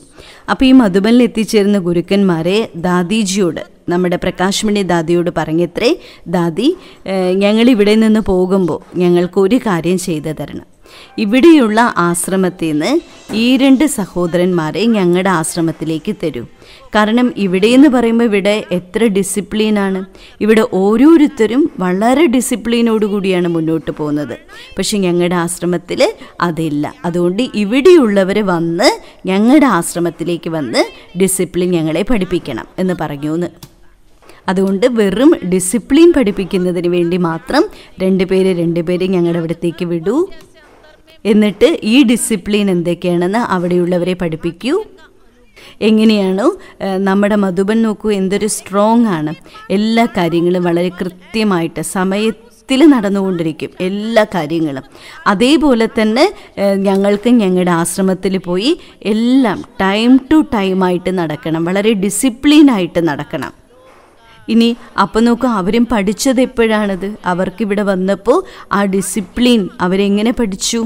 അപ്പോൾ ഈ മധുബനിൽ എത്തിച്ചേരുന്ന ഗുരുക്കന്മാരെ ദാദിജിയോട് നമ്മുടെ പ്രകാശ്മണി ദാദിയോട് പറഞ്ഞത്രേ ദാദി ഞങ്ങളിവിടെ നിന്ന് പോകുമ്പോൾ ഞങ്ങൾക്ക് ഒരു കാര്യം ചെയ്തു തരണം ഇവിടെയുള്ള ആശ്രമത്തിൽ നിന്ന് ഈ രണ്ട് സഹോദരന്മാരെ ഞങ്ങളുടെ ആശ്രമത്തിലേക്ക് തരൂ കാരണം ഇവിടെ എന്ന് പറയുമ്പോൾ ഇവിടെ എത്ര ഡിസിപ്ലിനാണ് ഇവിടെ ഓരോരുത്തരും വളരെ ഡിസിപ്ലിനോടുകൂടിയാണ് മുന്നോട്ട് പോകുന്നത് പക്ഷെ ഞങ്ങളുടെ ആശ്രമത്തിൽ അതില്ല അതുകൊണ്ട് ഇവിടെയുള്ളവർ വന്ന് ഞങ്ങളുടെ ആശ്രമത്തിലേക്ക് വന്ന് ഡിസിപ്ലിൻ ഞങ്ങളെ പഠിപ്പിക്കണം എന്ന് പറഞ്ഞു എന്ന് അതുകൊണ്ട് വെറും ഡിസിപ്ലിൻ പഠിപ്പിക്കുന്നതിന് വേണ്ടി മാത്രം രണ്ട് പേര് രണ്ട് ഞങ്ങളുടെ അവിടത്തേക്ക് വിടൂ എന്നിട്ട് ഈ ഡിസിപ്ലിൻ എന്തൊക്കെയാണെന്ന് അവിടെയുള്ളവരെ പഠിപ്പിക്കൂ എങ്ങനെയാണോ നമ്മുടെ മധുബൻ നോക്കൂ എന്തൊരു സ്ട്രോങ് ആണ് എല്ലാ കാര്യങ്ങളും വളരെ കൃത്യമായിട്ട് സമയത്തിൽ നടന്നുകൊണ്ടിരിക്കും എല്ലാ കാര്യങ്ങളും അതേപോലെ തന്നെ ഞങ്ങൾക്ക് ഞങ്ങളുടെ ആശ്രമത്തിൽ പോയി എല്ലാം ടൈം ടു ടൈം ആയിട്ട് നടക്കണം വളരെ ഡിസിപ്ലിനായിട്ട് നടക്കണം ഇനി അപ്പം നോക്കാം അവരും പഠിച്ചത് എപ്പോഴാണത് അവർക്കിവിടെ വന്നപ്പോൾ ആ ഡിസിപ്ലിൻ അവരെങ്ങനെ പഠിച്ചു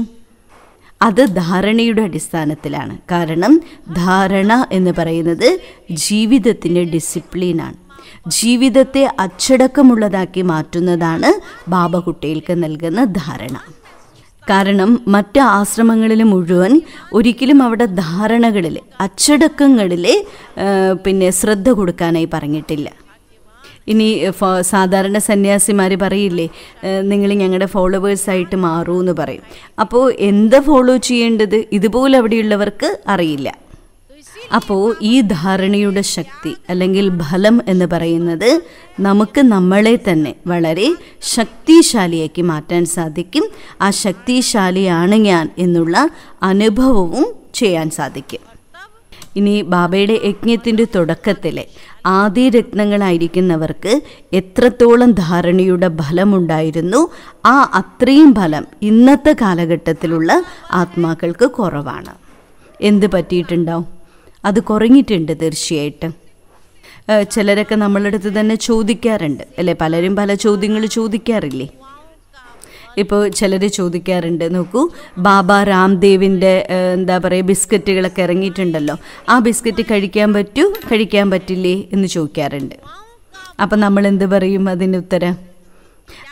അത് ധാരണയുടെ അടിസ്ഥാനത്തിലാണ് കാരണം ധാരണ എന്ന് പറയുന്നത് ജീവിതത്തിൻ്റെ ഡിസിപ്ലിനാണ് ജീവിതത്തെ അച്ചടക്കമുള്ളതാക്കി മാറ്റുന്നതാണ് ബാബ നൽകുന്ന ധാരണ കാരണം മറ്റ് ആശ്രമങ്ങളിൽ മുഴുവൻ ഒരിക്കലും അവിടെ ധാരണകളിൽ അച്ചടക്കങ്ങളിൽ പിന്നെ ശ്രദ്ധ കൊടുക്കാനായി പറഞ്ഞിട്ടില്ല ഇനി സാധാരണ സന്യാസിമാർ പറയില്ലേ നിങ്ങൾ ഞങ്ങളുടെ ഫോളോവേഴ്സായിട്ട് മാറൂ എന്ന് പറയും അപ്പോൾ എന്താ ഫോളോ ചെയ്യേണ്ടത് ഇതുപോലെ അവിടെയുള്ളവർക്ക് അറിയില്ല അപ്പോൾ ഈ ധാരണയുടെ ശക്തി അല്ലെങ്കിൽ ഫലം എന്ന് പറയുന്നത് നമുക്ക് നമ്മളെ തന്നെ വളരെ ശക്തിശാലിയാക്കി മാറ്റാൻ സാധിക്കും ആ ശക്തിശാലിയാണ് ഞാൻ എന്നുള്ള അനുഭവവും ചെയ്യാൻ സാധിക്കും ഇനി ബാബയുടെ യജ്ഞത്തിൻ്റെ തുടക്കത്തിലെ ആദിരത്നങ്ങളായിരിക്കുന്നവർക്ക് എത്രത്തോളം ധാരണയുടെ ഫലമുണ്ടായിരുന്നു ആ അത്രയും ഫലം ഇന്നത്തെ കാലഘട്ടത്തിലുള്ള ആത്മാക്കൾക്ക് കുറവാണ് എന്ത് പറ്റിയിട്ടുണ്ടാവും അത് കുറഞ്ഞിട്ടുണ്ട് തീർച്ചയായിട്ടും ചിലരൊക്കെ നമ്മളടുത്ത് തന്നെ ചോദിക്കാറുണ്ട് അല്ലേ പലരും പല ചോദ്യങ്ങൾ ചോദിക്കാറില്ലേ ഇപ്പോൾ ചിലർ ചോദിക്കാറുണ്ട് നോക്കൂ ബാബ രാംദേവിൻ്റെ എന്താ പറയുക ബിസ്ക്കറ്റുകളൊക്കെ ഇറങ്ങിയിട്ടുണ്ടല്ലോ ആ ബിസ്ക്കറ്റ് കഴിക്കാൻ പറ്റൂ കഴിക്കാൻ പറ്റില്ലേ എന്ന് ചോദിക്കാറുണ്ട് അപ്പം നമ്മൾ എന്ത് പറയും അതിൻ്റെ ഉത്തരം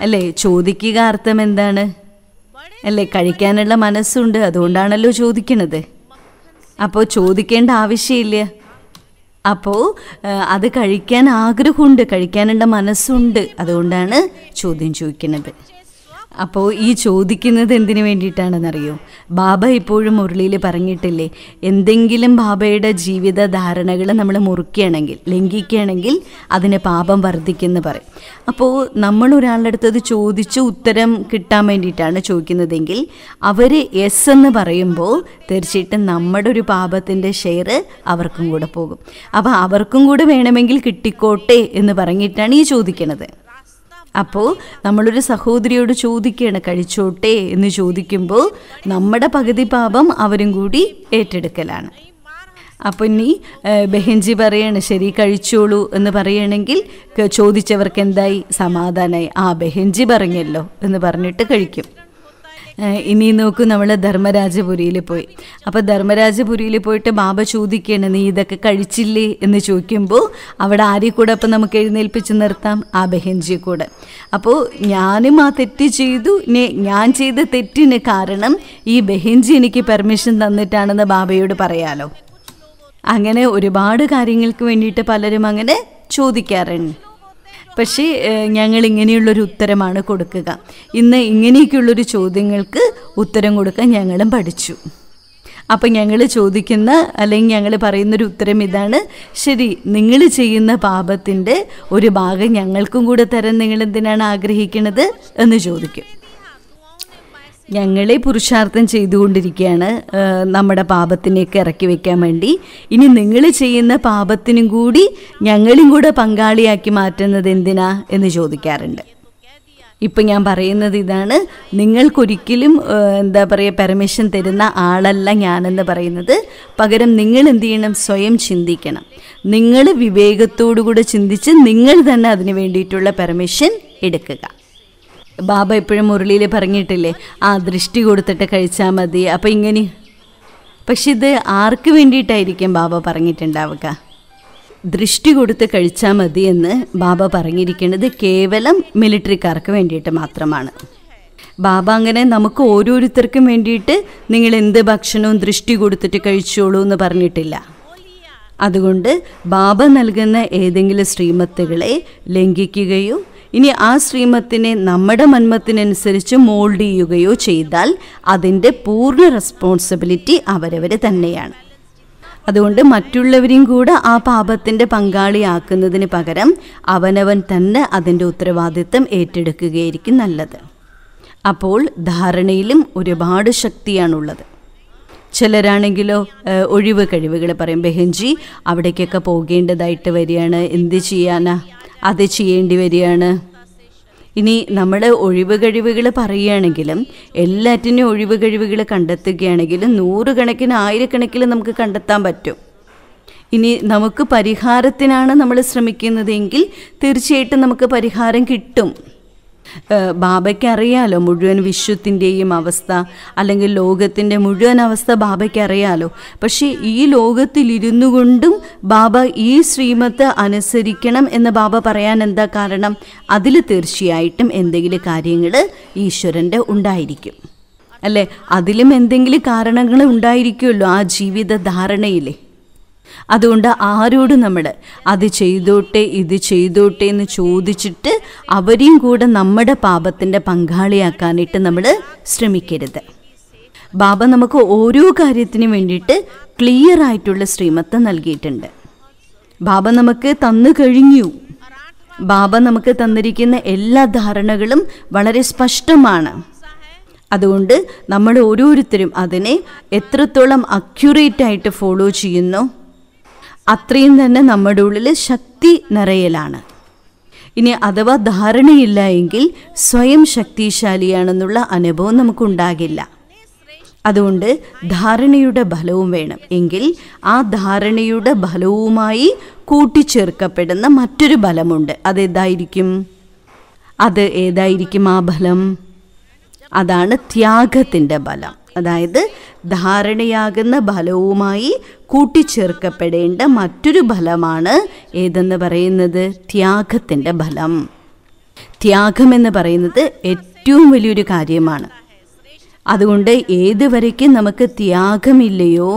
അല്ലേ ചോദിക്കുക അർത്ഥം എന്താണ് അല്ലേ കഴിക്കാനുള്ള മനസ്സുണ്ട് അതുകൊണ്ടാണല്ലോ ചോദിക്കണത് അപ്പോൾ ചോദിക്കേണ്ട ആവശ്യമില്ല അപ്പോൾ അത് കഴിക്കാൻ ആഗ്രഹമുണ്ട് കഴിക്കാനുള്ള മനസ്സുണ്ട് അതുകൊണ്ടാണ് ചോദ്യം ചോദിക്കുന്നത് അപ്പോൾ ഈ ചോദിക്കുന്നത് എന്തിനു വേണ്ടിയിട്ടാണെന്നറിയോ ബാബ ഇപ്പോഴും മുരളിയിൽ പറഞ്ഞിട്ടില്ലേ എന്തെങ്കിലും ബാബയുടെ ജീവിത ധാരണകൾ നമ്മൾ മുറുക്കുകയാണെങ്കിൽ ലംഘിക്കുകയാണെങ്കിൽ അതിനെ പാപം വർദ്ധിക്കുന്നു പറയും അപ്പോൾ നമ്മൾ ഒരാളുടെ അടുത്ത് അത് ചോദിച്ച് ഉത്തരം കിട്ടാൻ വേണ്ടിയിട്ടാണ് ചോദിക്കുന്നതെങ്കിൽ അവർ എസ് എന്ന് പറയുമ്പോൾ തീർച്ചയായിട്ടും നമ്മുടെ ഒരു പാപത്തിൻ്റെ ഷെയർ അവർക്കും കൂടെ പോകും അപ്പോൾ അവർക്കും കൂടെ വേണമെങ്കിൽ കിട്ടിക്കോട്ടെ എന്ന് പറഞ്ഞിട്ടാണ് ഈ ചോദിക്കുന്നത് അപ്പോൾ നമ്മളൊരു സഹോദരിയോട് ചോദിക്കുകയാണ് കഴിച്ചോട്ടെ എന്ന് ചോദിക്കുമ്പോൾ നമ്മുടെ പകുതി പാപം അവരും കൂടി ഏറ്റെടുക്കലാണ് അപ്പം ഇനി ബെഹൻജി പറയാണ് ശരി കഴിച്ചോളൂ എന്ന് പറയുകയാണെങ്കിൽ ചോദിച്ചവർക്ക് എന്തായി സമാധാനമായി ആ ബെഹൻജി പറഞ്ഞല്ലോ എന്ന് പറഞ്ഞിട്ട് കഴിക്കും ഇനി നോക്കൂ നമ്മൾ ധർമ്മരാജപുരിയിൽ പോയി അപ്പോൾ ധർമ്മരാജപുരിയിൽ പോയിട്ട് ബാബ ചോദിക്കുകയാണ് നീ ഇതൊക്കെ കഴിച്ചില്ലേ എന്ന് ചോദിക്കുമ്പോൾ അവിടെ ആരെ കൂടെ അപ്പം നമുക്ക് എഴുന്നേൽപ്പിച്ച് നിർത്താം ആ ബെഹൻജിയെ കൂടെ അപ്പോൾ ഞാനും ആ തെറ്റ് ചെയ്തു ഞാൻ ചെയ്ത തെറ്റിന് കാരണം ഈ ബെഹൻജി എനിക്ക് പെർമിഷൻ തന്നിട്ടാണെന്ന് ബാബയോട് പറയാലോ അങ്ങനെ ഒരുപാട് കാര്യങ്ങൾക്ക് വേണ്ടിയിട്ട് പലരും അങ്ങനെ ചോദിക്കാറുണ്ട് പക്ഷേ ഞങ്ങൾ ഇങ്ങനെയുള്ളൊരു ഉത്തരമാണ് കൊടുക്കുക ഇന്ന് ഇങ്ങനെയൊക്കെയുള്ളൊരു ചോദ്യങ്ങൾക്ക് ഉത്തരം കൊടുക്കാൻ ഞങ്ങളും പഠിച്ചു അപ്പം ഞങ്ങൾ ചോദിക്കുന്ന അല്ലെങ്കിൽ ഞങ്ങൾ പറയുന്നൊരു ഉത്തരം ഇതാണ് ശരി നിങ്ങൾ ചെയ്യുന്ന പാപത്തിൻ്റെ ഒരു ഭാഗം ഞങ്ങൾക്കും കൂടെ തരാൻ നിങ്ങൾ എന്തിനാണ് ആഗ്രഹിക്കുന്നത് എന്ന് ചോദിക്കും ഞങ്ങളെ പുരുഷാർത്ഥം ചെയ്തുകൊണ്ടിരിക്കുകയാണ് നമ്മുടെ പാപത്തിനെയൊക്കെ ഇറക്കി വെക്കാൻ വേണ്ടി ഇനി നിങ്ങൾ ചെയ്യുന്ന പാപത്തിനും കൂടി ഞങ്ങളും കൂടെ പങ്കാളിയാക്കി മാറ്റുന്നത് എന്തിനാ എന്ന് ചോദിക്കാറുണ്ട് ഇപ്പം ഞാൻ പറയുന്നത് ഇതാണ് നിങ്ങൾക്കൊരിക്കലും എന്താ പറയുക പെർമിഷൻ തരുന്ന ആളല്ല ഞാനെന്ന് പറയുന്നത് പകരം നിങ്ങൾ എന്ത് ചെയ്യണം സ്വയം ചിന്തിക്കണം നിങ്ങൾ വിവേകത്തോടു കൂടെ ചിന്തിച്ച് നിങ്ങൾ തന്നെ അതിന് വേണ്ടിയിട്ടുള്ള പെർമിഷൻ എടുക്കുക ബാബ എപ്പോഴും മുരളിയിൽ പറഞ്ഞിട്ടില്ലേ ആ ദൃഷ്ടി കൊടുത്തിട്ട് കഴിച്ചാൽ മതി അപ്പം ഇങ്ങനെ പക്ഷെ ഇത് ആർക്ക് വേണ്ടിയിട്ടായിരിക്കും ബാബ പറഞ്ഞിട്ടുണ്ടാവുക ദൃഷ്ടി കൊടുത്ത് കഴിച്ചാൽ മതി എന്ന് ബാബ പറഞ്ഞിരിക്കുന്നത് കേവലം മിലിറ്ററിക്കാർക്ക് വേണ്ടിയിട്ട് മാത്രമാണ് ബാബ അങ്ങനെ നമുക്ക് ഓരോരുത്തർക്കും വേണ്ടിയിട്ട് നിങ്ങൾ എന്ത് ഭക്ഷണവും ദൃഷ്ടി കൊടുത്തിട്ട് കഴിച്ചോളൂ എന്ന് പറഞ്ഞിട്ടില്ല അതുകൊണ്ട് ബാബ നൽകുന്ന ഏതെങ്കിലും ശ്രീമത്തുകളെ ലംഘിക്കുകയോ ഇനി ആ ശ്രീമത്തിനെ നമ്മുടെ മന്മത്തിനനുസരിച്ച് മോൾഡ് ചെയ്യുകയോ ചെയ്താൽ അതിൻ്റെ പൂർണ്ണ റെസ്പോൺസിബിലിറ്റി അവരവർ തന്നെയാണ് അതുകൊണ്ട് മറ്റുള്ളവരെയും കൂടെ ആ പാപത്തിൻ്റെ പങ്കാളിയാക്കുന്നതിന് പകരം അവനവൻ തന്നെ അതിൻ്റെ ഉത്തരവാദിത്തം ഏറ്റെടുക്കുകയായിരിക്കും നല്ലത് അപ്പോൾ ധാരണയിലും ഒരുപാട് ശക്തിയാണുള്ളത് ചിലരാണെങ്കിലോ ഒഴിവ് കഴിവുകൾ പറയും ബെഹൻജി അവിടേക്കൊക്കെ പോകേണ്ടതായിട്ട് വരികയാണ് എന്ത് ചെയ്യാനാ അത് ചെയ്യേണ്ടി വരികയാണ് ഇനി നമ്മൾ ഒഴിവ് കഴിവുകൾ പറയുകയാണെങ്കിലും എല്ലാറ്റിനും ഒഴിവ് കഴിവുകൾ കണ്ടെത്തുകയാണെങ്കിലും നൂറുകണക്കിന് ആയിരക്കണക്കിന് നമുക്ക് കണ്ടെത്താൻ പറ്റും ഇനി നമുക്ക് പരിഹാരത്തിനാണ് നമ്മൾ ശ്രമിക്കുന്നതെങ്കിൽ തീർച്ചയായിട്ടും നമുക്ക് പരിഹാരം കിട്ടും ബാബയ്ക്ക് അറിയാലോ മുഴുവൻ വിശ്വത്തിൻ്റെയും അവസ്ഥ അല്ലെങ്കിൽ ലോകത്തിൻ്റെ മുഴുവൻ അവസ്ഥ ബാബയ്ക്ക് അറിയാലോ പക്ഷേ ഈ ലോകത്തിലിരുന്നു കൊണ്ടും ബാബ ഈ ശ്രീമത്ത് അനുസരിക്കണം എന്ന് ബാബ പറയാൻ എന്താ കാരണം അതിൽ തീർച്ചയായിട്ടും എന്തെങ്കിലും കാര്യങ്ങൾ ഈശ്വരൻ്റെ ഉണ്ടായിരിക്കും അല്ലേ അതിലും എന്തെങ്കിലും കാരണങ്ങൾ ഉണ്ടായിരിക്കുമല്ലോ ആ ജീവിത ധാരണയിലേ അതുകൊണ്ട് ആരോടും നമ്മൾ അത് ചെയ്തോട്ടെ ഇത് ചെയ്തോട്ടെ എന്ന് ചോദിച്ചിട്ട് അവരെയും കൂടെ നമ്മുടെ പാപത്തിൻ്റെ പങ്കാളിയാക്കാനായിട്ട് നമ്മൾ ശ്രമിക്കരുത് ബാബ നമുക്ക് ഓരോ കാര്യത്തിനും വേണ്ടിയിട്ട് ക്ലിയർ ആയിട്ടുള്ള ശ്രീമത്വം നൽകിയിട്ടുണ്ട് ബാബ നമുക്ക് തന്നു കഴിഞ്ഞു ബാബ നമുക്ക് തന്നിരിക്കുന്ന എല്ലാ ധാരണകളും വളരെ സ്പഷ്ടമാണ് അതുകൊണ്ട് നമ്മൾ ഓരോരുത്തരും അതിനെ എത്രത്തോളം അക്യുറേറ്റ് ആയിട്ട് ഫോളോ ചെയ്യുന്നു അത്രയും തന്നെ നമ്മുടെ ഉള്ളിൽ ശക്തി നിറയലാണ് ഇനി അഥവാ ധാരണയില്ല എങ്കിൽ സ്വയം ശക്തിശാലിയാണെന്നുള്ള അനുഭവം നമുക്കുണ്ടാകില്ല അതുകൊണ്ട് ധാരണയുടെ ഫലവും വേണം എങ്കിൽ ആ ധാരണയുടെ ഫലവുമായി കൂട്ടിച്ചേർക്കപ്പെടുന്ന മറ്റൊരു ഫലമുണ്ട് അതേതായിരിക്കും അത് ഏതായിരിക്കും ആ ഫലം അതാണ് ത്യാഗത്തിൻ്റെ ഫലം അതായത് ധാരണയാകുന്ന ഫലവുമായി കൂട്ടിച്ചേർക്കപ്പെടേണ്ട മറ്റൊരു ഫലമാണ് ഏതെന്ന് പറയുന്നത് ത്യാഗത്തിൻ്റെ ഫലം എന്ന് പറയുന്നത് ഏറ്റവും വലിയൊരു കാര്യമാണ് അതുകൊണ്ട് ഏതുവരയ്ക്കും നമുക്ക് ത്യാഗമില്ലയോ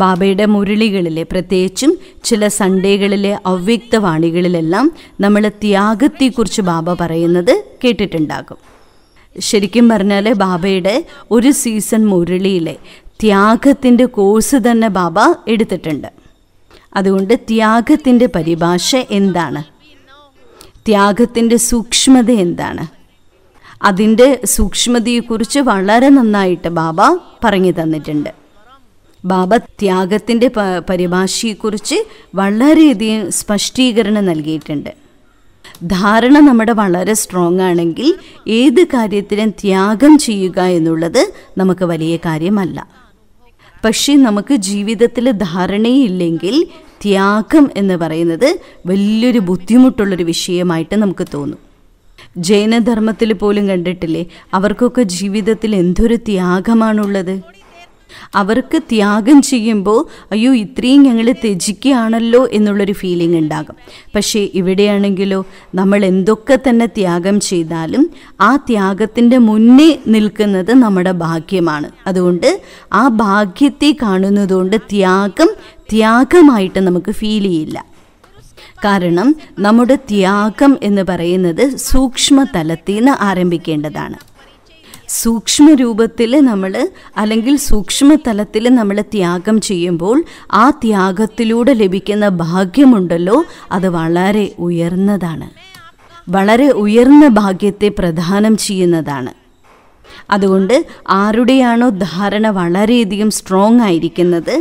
ബാബയുടെ മുരളികളിലെ പ്രത്യേകിച്ചും ചില സൺഡേകളിലെ അവ്യക്തവാണികളിലെല്ലാം നമ്മൾ ത്യാഗത്തെക്കുറിച്ച് ബാബ പറയുന്നത് കേട്ടിട്ടുണ്ടാകും ശരിക്കും പറഞ്ഞാൽ ബാബയുടെ ഒരു സീസൺ മുരളിയിലെ ത്യാഗത്തിൻ്റെ കോഴ്സ് തന്നെ ബാബ എടുത്തിട്ടുണ്ട് അതുകൊണ്ട് ത്യാഗത്തിൻ്റെ പരിഭാഷ എന്താണ് ത്യാഗത്തിൻ്റെ സൂക്ഷ്മത എന്താണ് അതിൻ്റെ സൂക്ഷ്മതയെക്കുറിച്ച് വളരെ നന്നായിട്ട് ബാബ പറഞ്ഞു തന്നിട്ടുണ്ട് ബാബ ത്യാഗത്തിൻ്റെ പരിഭാഷയെക്കുറിച്ച് വളരെയധികം സ്പഷ്ടീകരണം നൽകിയിട്ടുണ്ട് ധാരണ നമ്മുടെ വളരെ സ്ട്രോങ് ആണെങ്കിൽ ഏത് കാര്യത്തിനും ത്യാഗം ചെയ്യുക എന്നുള്ളത് നമുക്ക് വലിയ കാര്യമല്ല പക്ഷേ നമുക്ക് ജീവിതത്തിൽ ധാരണയില്ലെങ്കിൽ ത്യാഗം എന്ന് പറയുന്നത് വലിയൊരു ബുദ്ധിമുട്ടുള്ളൊരു വിഷയമായിട്ട് നമുക്ക് തോന്നും ജൈനധർമ്മത്തിൽ പോലും കണ്ടിട്ടില്ലേ അവർക്കൊക്കെ ജീവിതത്തിൽ എന്തൊരു ത്യാഗമാണുള്ളത് അവർക്ക് ത്യാഗം ചെയ്യുമ്പോൾ അയ്യോ ഇത്രയും ഞങ്ങൾ ത്യജിക്കുകയാണല്ലോ എന്നുള്ളൊരു ഫീലിംഗ് ഉണ്ടാകും പക്ഷേ ഇവിടെയാണെങ്കിലോ നമ്മൾ എന്തൊക്കെ തന്നെ ത്യാഗം ചെയ്താലും ആ ത്യാഗത്തിൻ്റെ മുന്നേ നിൽക്കുന്നത് നമ്മുടെ ഭാഗ്യമാണ് അതുകൊണ്ട് ആ ഭാഗ്യത്തെ കാണുന്നതുകൊണ്ട് ത്യാഗം ത്യാഗമായിട്ട് നമുക്ക് ഫീൽ ചെയ്യില്ല കാരണം നമ്മുടെ ത്യാഗം എന്ന് പറയുന്നത് സൂക്ഷ്മതലത്തിൽ നിന്ന് ആരംഭിക്കേണ്ടതാണ് സൂക്ഷ്മ രൂപത്തിൽ നമ്മൾ അല്ലെങ്കിൽ സൂക്ഷ്മതലത്തിൽ നമ്മൾ ത്യാഗം ചെയ്യുമ്പോൾ ആ ത്യാഗത്തിലൂടെ ലഭിക്കുന്ന ഭാഗ്യമുണ്ടല്ലോ അത് വളരെ ഉയർന്നതാണ് വളരെ ഉയർന്ന ഭാഗ്യത്തെ പ്രധാനം ചെയ്യുന്നതാണ് അതുകൊണ്ട് ആരുടെയാണോ ധാരണ വളരെയധികം സ്ട്രോങ് ആയിരിക്കുന്നത്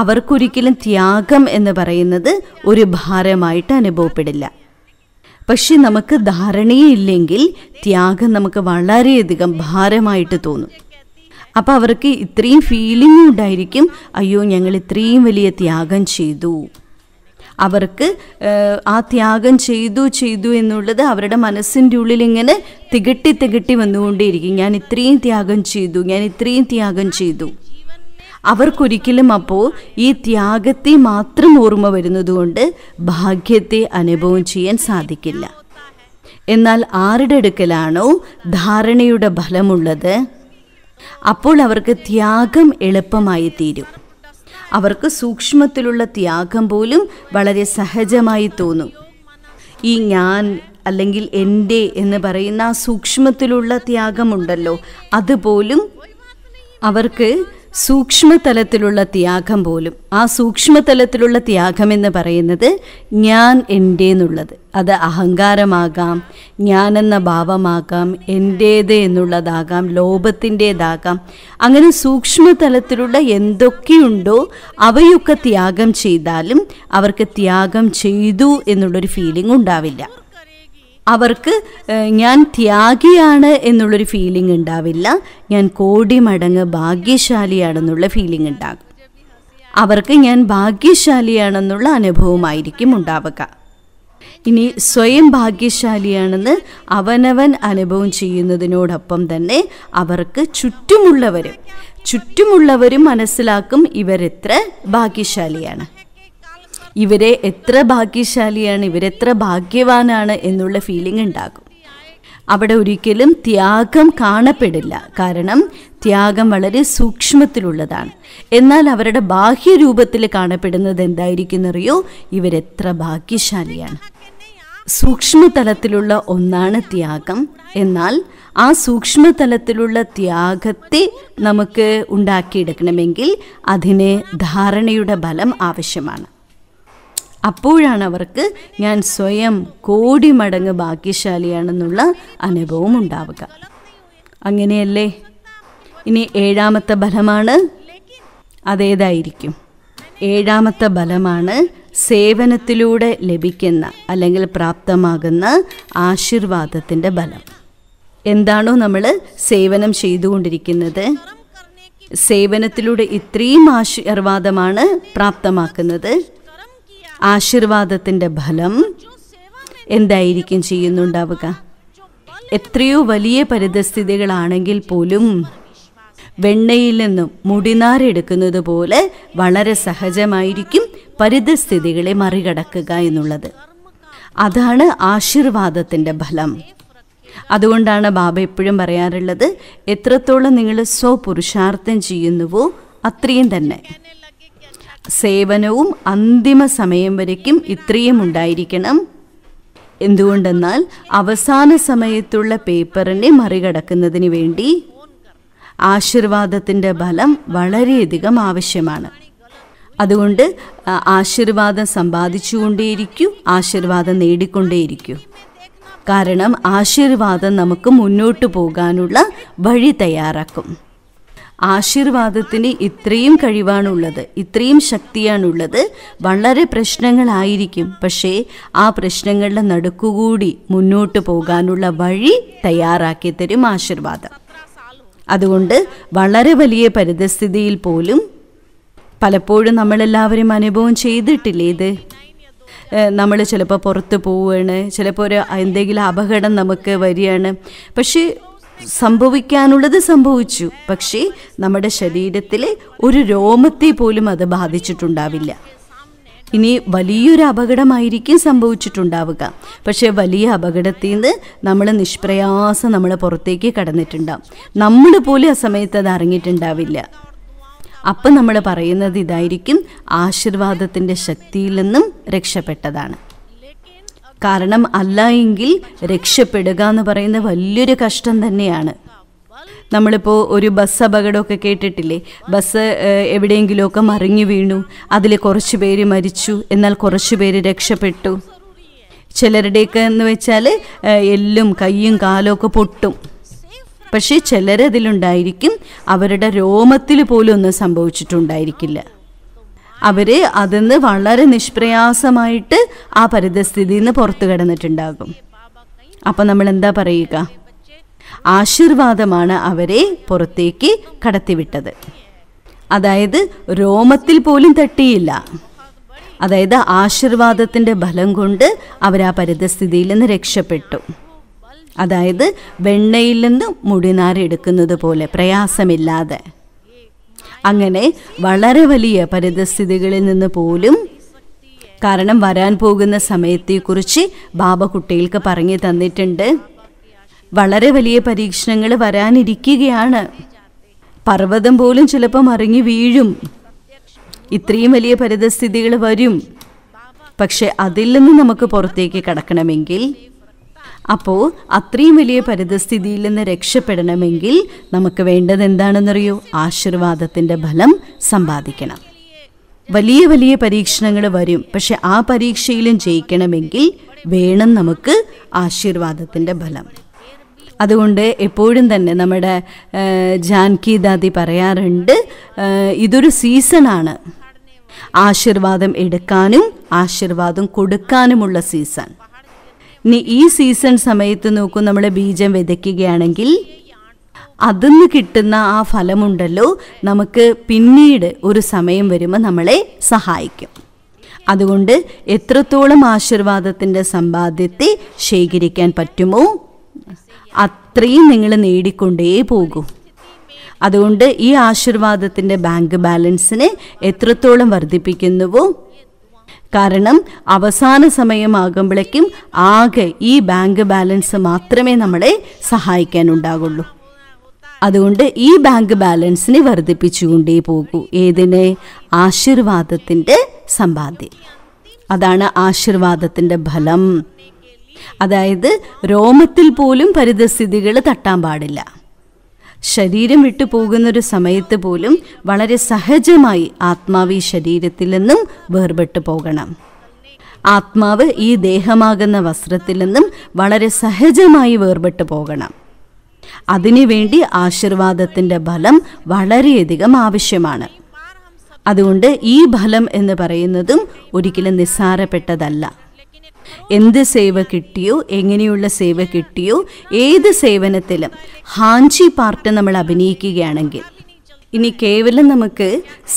അവർക്കൊരിക്കലും ത്യാഗം എന്ന് പറയുന്നത് ഒരു ഭാരമായിട്ട് അനുഭവപ്പെടില്ല പക്ഷെ നമുക്ക് ഇല്ലെങ്കിൽ ത്യാഗം നമുക്ക് വളരെയധികം ഭാരമായിട്ട് തോന്നും അപ്പോൾ അവർക്ക് ഇത്രയും ഫീലിംഗ് ഉണ്ടായിരിക്കും അയ്യോ ഞങ്ങൾ ഇത്രയും വലിയ ത്യാഗം ചെയ്തു അവർക്ക് ആ ത്യാഗം ചെയ്തു ചെയ്തു എന്നുള്ളത് അവരുടെ മനസ്സിൻ്റെ ഉള്ളിൽ ഇങ്ങനെ തികട്ടി തികട്ടി വന്നുകൊണ്ടേയിരിക്കും ഞാൻ ഇത്രയും ത്യാഗം ചെയ്തു ഞാൻ ഇത്രയും ത്യാഗം ചെയ്തു അവർക്കൊരിക്കലും അപ്പോൾ ഈ ത്യാഗത്തെ മാത്രം ഓർമ്മ വരുന്നതുകൊണ്ട് ഭാഗ്യത്തെ അനുഭവം ചെയ്യാൻ സാധിക്കില്ല എന്നാൽ ആരുടെ അടുക്കലാണോ ധാരണയുടെ ഫലമുള്ളത് അപ്പോൾ അവർക്ക് ത്യാഗം എളുപ്പമായി തീരും അവർക്ക് സൂക്ഷ്മത്തിലുള്ള ത്യാഗം പോലും വളരെ സഹജമായി തോന്നും ഈ ഞാൻ അല്ലെങ്കിൽ എൻ്റെ എന്ന് പറയുന്ന സൂക്ഷ്മത്തിലുള്ള ത്യാഗമുണ്ടല്ലോ അതുപോലും അവർക്ക് സൂക്ഷ്മതലത്തിലുള്ള ത്യാഗം പോലും ആ സൂക്ഷ്മതലത്തിലുള്ള ത്യാഗം എന്ന് പറയുന്നത് ഞാൻ എൻ്റെ എന്നുള്ളത് അത് അഹങ്കാരമാകാം ഞാനെന്ന ഭാവമാകാം എൻ്റേത് എന്നുള്ളതാകാം ലോഭത്തിൻ്റേതാകാം അങ്ങനെ സൂക്ഷ്മതലത്തിലുള്ള എന്തൊക്കെയുണ്ടോ അവയൊക്കെ ത്യാഗം ചെയ്താലും അവർക്ക് ത്യാഗം ചെയ്തു എന്നുള്ളൊരു ഫീലിംഗ് ഉണ്ടാവില്ല അവർക്ക് ഞാൻ ത്യാഗിയാണ് എന്നുള്ളൊരു ഫീലിംഗ് ഉണ്ടാവില്ല ഞാൻ കോടി മടങ്ങ് ഭാഗ്യശാലിയാണെന്നുള്ള ഫീലിംഗ് ഉണ്ടാകും അവർക്ക് ഞാൻ ഭാഗ്യശാലിയാണെന്നുള്ള അനുഭവമായിരിക്കും ഉണ്ടാവുക ഇനി സ്വയം ഭാഗ്യശാലിയാണെന്ന് അവനവൻ അനുഭവം ചെയ്യുന്നതിനോടൊപ്പം തന്നെ അവർക്ക് ചുറ്റുമുള്ളവരും ചുറ്റുമുള്ളവരും മനസ്സിലാക്കും ഇവരെത്ര ഭാഗ്യശാലിയാണ് ഇവരെ എത്ര ഭാഗ്യശാലിയാണ് ഇവരെത്ര ഭാഗ്യവാനാണ് എന്നുള്ള ഫീലിംഗ് ഉണ്ടാകും അവിടെ ഒരിക്കലും ത്യാഗം കാണപ്പെടില്ല കാരണം ത്യാഗം വളരെ സൂക്ഷ്മത്തിലുള്ളതാണ് എന്നാൽ അവരുടെ ബാഹ്യരൂപത്തിൽ കാണപ്പെടുന്നത് എന്തായിരിക്കുന്നറിയോ ഇവരെത്ര ഭാഗ്യശാലിയാണ് സൂക്ഷ്മതലത്തിലുള്ള ഒന്നാണ് ത്യാഗം എന്നാൽ ആ സൂക്ഷ്മതലത്തിലുള്ള ത്യാഗത്തെ നമുക്ക് ഉണ്ടാക്കിയെടുക്കണമെങ്കിൽ അതിന് ധാരണയുടെ ബലം ആവശ്യമാണ് അപ്പോഴാണ് അവർക്ക് ഞാൻ സ്വയം കോടി മടങ്ങ് ഭാഗ്യശാലിയാണെന്നുള്ള അനുഭവം ഉണ്ടാവുക അങ്ങനെയല്ലേ ഇനി ഏഴാമത്തെ ബലമാണ് അതേതായിരിക്കും ഏഴാമത്തെ ബലമാണ് സേവനത്തിലൂടെ ലഭിക്കുന്ന അല്ലെങ്കിൽ പ്രാപ്തമാകുന്ന ആശീർവാദത്തിൻ്റെ ബലം എന്താണോ നമ്മൾ സേവനം ചെയ്തുകൊണ്ടിരിക്കുന്നത് സേവനത്തിലൂടെ ഇത്രയും ആശീർവാദമാണ് പ്രാപ്തമാക്കുന്നത് ആശീർവാദത്തിൻ്റെ ഫലം എന്തായിരിക്കും ചെയ്യുന്നുണ്ടാവുക എത്രയോ വലിയ പരിതസ്ഥിതികളാണെങ്കിൽ പോലും വെണ്ണയിൽ നിന്നും മുടിനാരെടുക്കുന്നത് പോലെ വളരെ സഹജമായിരിക്കും പരിതസ്ഥിതികളെ മറികടക്കുക എന്നുള്ളത് അതാണ് ആശീർവാദത്തിൻ്റെ ഫലം അതുകൊണ്ടാണ് ബാബ എപ്പോഴും പറയാറുള്ളത് എത്രത്തോളം നിങ്ങൾ സ്വപുരുഷാർത്ഥം ചെയ്യുന്നുവോ അത്രയും തന്നെ സേവനവും അന്തിമ സമയം വരയ്ക്കും ഇത്രയും ഉണ്ടായിരിക്കണം എന്തുകൊണ്ടെന്നാൽ അവസാന സമയത്തുള്ള പേപ്പറിനെ മറികടക്കുന്നതിന് വേണ്ടി ആശീർവാദത്തിൻ്റെ ഫലം വളരെയധികം ആവശ്യമാണ് അതുകൊണ്ട് ആശീർവാദം സമ്പാദിച്ചുകൊണ്ടേയിരിക്കൂ ആശീർവാദം നേടിക്കൊണ്ടേയിരിക്കൂ കാരണം ആശീർവാദം നമുക്ക് മുന്നോട്ട് പോകാനുള്ള വഴി തയ്യാറാക്കും ആശീർവാദത്തിന് ഇത്രയും കഴിവാണുള്ളത് ഇത്രയും ശക്തിയാണുള്ളത് വളരെ പ്രശ്നങ്ങളായിരിക്കും പക്ഷേ ആ പ്രശ്നങ്ങളുടെ നടുക്കുകൂടി മുന്നോട്ട് പോകാനുള്ള വഴി തയ്യാറാക്കി തരും ആശീർവാദം അതുകൊണ്ട് വളരെ വലിയ പരിതസ്ഥിതിയിൽ പോലും പലപ്പോഴും നമ്മളെല്ലാവരും അനുഭവം ചെയ്തിട്ടില്ലേ ഇത് നമ്മൾ ചിലപ്പോൾ പുറത്ത് പോവുകയാണ് ചിലപ്പോൾ ഒരു എന്തെങ്കിലും അപകടം നമുക്ക് വരികയാണ് പക്ഷേ സംഭവിക്കാനുള്ളത് സംഭവിച്ചു പക്ഷേ നമ്മുടെ ശരീരത്തിലെ ഒരു രോമത്തെ പോലും അത് ബാധിച്ചിട്ടുണ്ടാവില്ല ഇനി വലിയൊരു അപകടമായിരിക്കും സംഭവിച്ചിട്ടുണ്ടാവുക പക്ഷേ വലിയ അപകടത്തിൽ നിന്ന് നമ്മൾ നിഷ്പ്രയാസം നമ്മൾ പുറത്തേക്ക് കടന്നിട്ടുണ്ടാവും നമ്മൾ പോലും ആ സമയത്ത് അത് അറിഞ്ഞിട്ടുണ്ടാവില്ല അപ്പം നമ്മൾ പറയുന്നത് ഇതായിരിക്കും ആശീർവാദത്തിൻ്റെ ശക്തിയിൽ നിന്നും രക്ഷപ്പെട്ടതാണ് കാരണം അല്ല എങ്കിൽ രക്ഷപ്പെടുക എന്ന് പറയുന്ന വലിയൊരു കഷ്ടം തന്നെയാണ് നമ്മളിപ്പോൾ ഒരു ബസ് അപകടമൊക്കെ കേട്ടിട്ടില്ലേ ബസ് എവിടെയെങ്കിലുമൊക്കെ മറിഞ്ഞു വീണു അതിൽ കുറച്ച് പേര് മരിച്ചു എന്നാൽ കുറച്ച് പേര് രക്ഷപ്പെട്ടു ചിലരുടെയൊക്കെ എന്ന് വെച്ചാൽ എല്ലും കയ്യും കാലും ഒക്കെ പൊട്ടും പക്ഷേ ചിലരതിലുണ്ടായിരിക്കും അവരുടെ രോമത്തിൽ പോലും ഒന്നും സംഭവിച്ചിട്ടുണ്ടായിരിക്കില്ല അവർ അതിന്ന് വളരെ നിഷ്പ്രയാസമായിട്ട് ആ പരിതസ്ഥിതിയിൽ നിന്ന് പുറത്തു കടന്നിട്ടുണ്ടാകും അപ്പം നമ്മൾ എന്താ പറയുക ആശീർവാദമാണ് അവരെ പുറത്തേക്ക് കടത്തിവിട്ടത് അതായത് രോമത്തിൽ പോലും തട്ടിയില്ല അതായത് ആശീർവാദത്തിൻ്റെ ബലം കൊണ്ട് അവർ ആ പരിതസ്ഥിതിയിൽ നിന്ന് രക്ഷപ്പെട്ടു അതായത് വെണ്ണയിൽ നിന്ന് മുടിനാരെടുക്കുന്നത് പോലെ പ്രയാസമില്ലാതെ അങ്ങനെ വളരെ വലിയ പരിതസ്ഥിതികളിൽ നിന്ന് പോലും കാരണം വരാൻ പോകുന്ന സമയത്തെക്കുറിച്ച് ബാബ കുട്ടികൾക്ക് പറഞ്ഞു തന്നിട്ടുണ്ട് വളരെ വലിയ പരീക്ഷണങ്ങൾ വരാനിരിക്കുകയാണ് പർവ്വതം പോലും ചിലപ്പോൾ മറിഞ്ഞു വീഴും ഇത്രയും വലിയ പരിതസ്ഥിതികൾ വരും പക്ഷെ അതിൽ നിന്ന് നമുക്ക് പുറത്തേക്ക് കടക്കണമെങ്കിൽ അപ്പോൾ അത്രയും വലിയ പരിതസ്ഥിതിയിൽ നിന്ന് രക്ഷപ്പെടണമെങ്കിൽ നമുക്ക് വേണ്ടത് എന്താണെന്നറിയോ ആശീർവാദത്തിന്റെ ഫലം സമ്പാദിക്കണം വലിയ വലിയ പരീക്ഷണങ്ങൾ വരും പക്ഷെ ആ പരീക്ഷയിലും ജയിക്കണമെങ്കിൽ വേണം നമുക്ക് ആശീർവാദത്തിന്റെ ഫലം അതുകൊണ്ട് എപ്പോഴും തന്നെ നമ്മുടെ ജാൻകി ദാദി പറയാറുണ്ട് ഇതൊരു സീസണാണ് ആശീർവാദം എടുക്കാനും ആശീർവാദം കൊടുക്കാനുമുള്ള സീസൺ ഇനി ഈ സീസൺ സമയത്ത് നോക്കും നമ്മൾ ബീജം വിതയ്ക്കുകയാണെങ്കിൽ നിന്ന് കിട്ടുന്ന ആ ഫലമുണ്ടല്ലോ നമുക്ക് പിന്നീട് ഒരു സമയം വരുമ്പോൾ നമ്മളെ സഹായിക്കും അതുകൊണ്ട് എത്രത്തോളം ആശീർവാദത്തിൻ്റെ സമ്പാദ്യത്തെ ശേഖരിക്കാൻ പറ്റുമോ അത്രയും നിങ്ങൾ നേടിക്കൊണ്ടേ പോകൂ അതുകൊണ്ട് ഈ ആശീർവാദത്തിൻ്റെ ബാങ്ക് ബാലൻസിനെ എത്രത്തോളം വർദ്ധിപ്പിക്കുന്നുവോ കാരണം അവസാന സമയമാകുമ്പോഴേക്കും ആകെ ഈ ബാങ്ക് ബാലൻസ് മാത്രമേ നമ്മളെ സഹായിക്കാനുണ്ടാകുള്ളൂ അതുകൊണ്ട് ഈ ബാങ്ക് ബാലൻസിനെ വർദ്ധിപ്പിച്ചുകൊണ്ടേ പോകൂ ഏതിനെ ആശീർവാദത്തിൻ്റെ സമ്പാദ്യം അതാണ് ആശീർവാദത്തിൻ്റെ ഫലം അതായത് രോമത്തിൽ പോലും പരിതസ്ഥിതികൾ തട്ടാൻ പാടില്ല ശരീരം വിട്ടു പോകുന്നൊരു സമയത്ത് പോലും വളരെ സഹജമായി ആത്മാവ് ഈ ശരീരത്തിൽ നിന്നും വേർപെട്ടു പോകണം ആത്മാവ് ഈ ദേഹമാകുന്ന വസ്ത്രത്തിൽ നിന്നും വളരെ സഹജമായി വേർപെട്ടു പോകണം അതിനുവേണ്ടി ആശീർവാദത്തിൻ്റെ ഫലം വളരെയധികം ആവശ്യമാണ് അതുകൊണ്ട് ഈ ഫലം എന്ന് പറയുന്നതും ഒരിക്കലും നിസ്സാരപ്പെട്ടതല്ല എന്ത് സേവ കിട്ടിയോ എങ്ങനെയുള്ള സേവ കിട്ടിയോ ഏത് സേവനത്തിലും ഹാഞ്ചി പാർട്ട് നമ്മൾ അഭിനയിക്കുകയാണെങ്കിൽ ഇനി കേവലം നമുക്ക്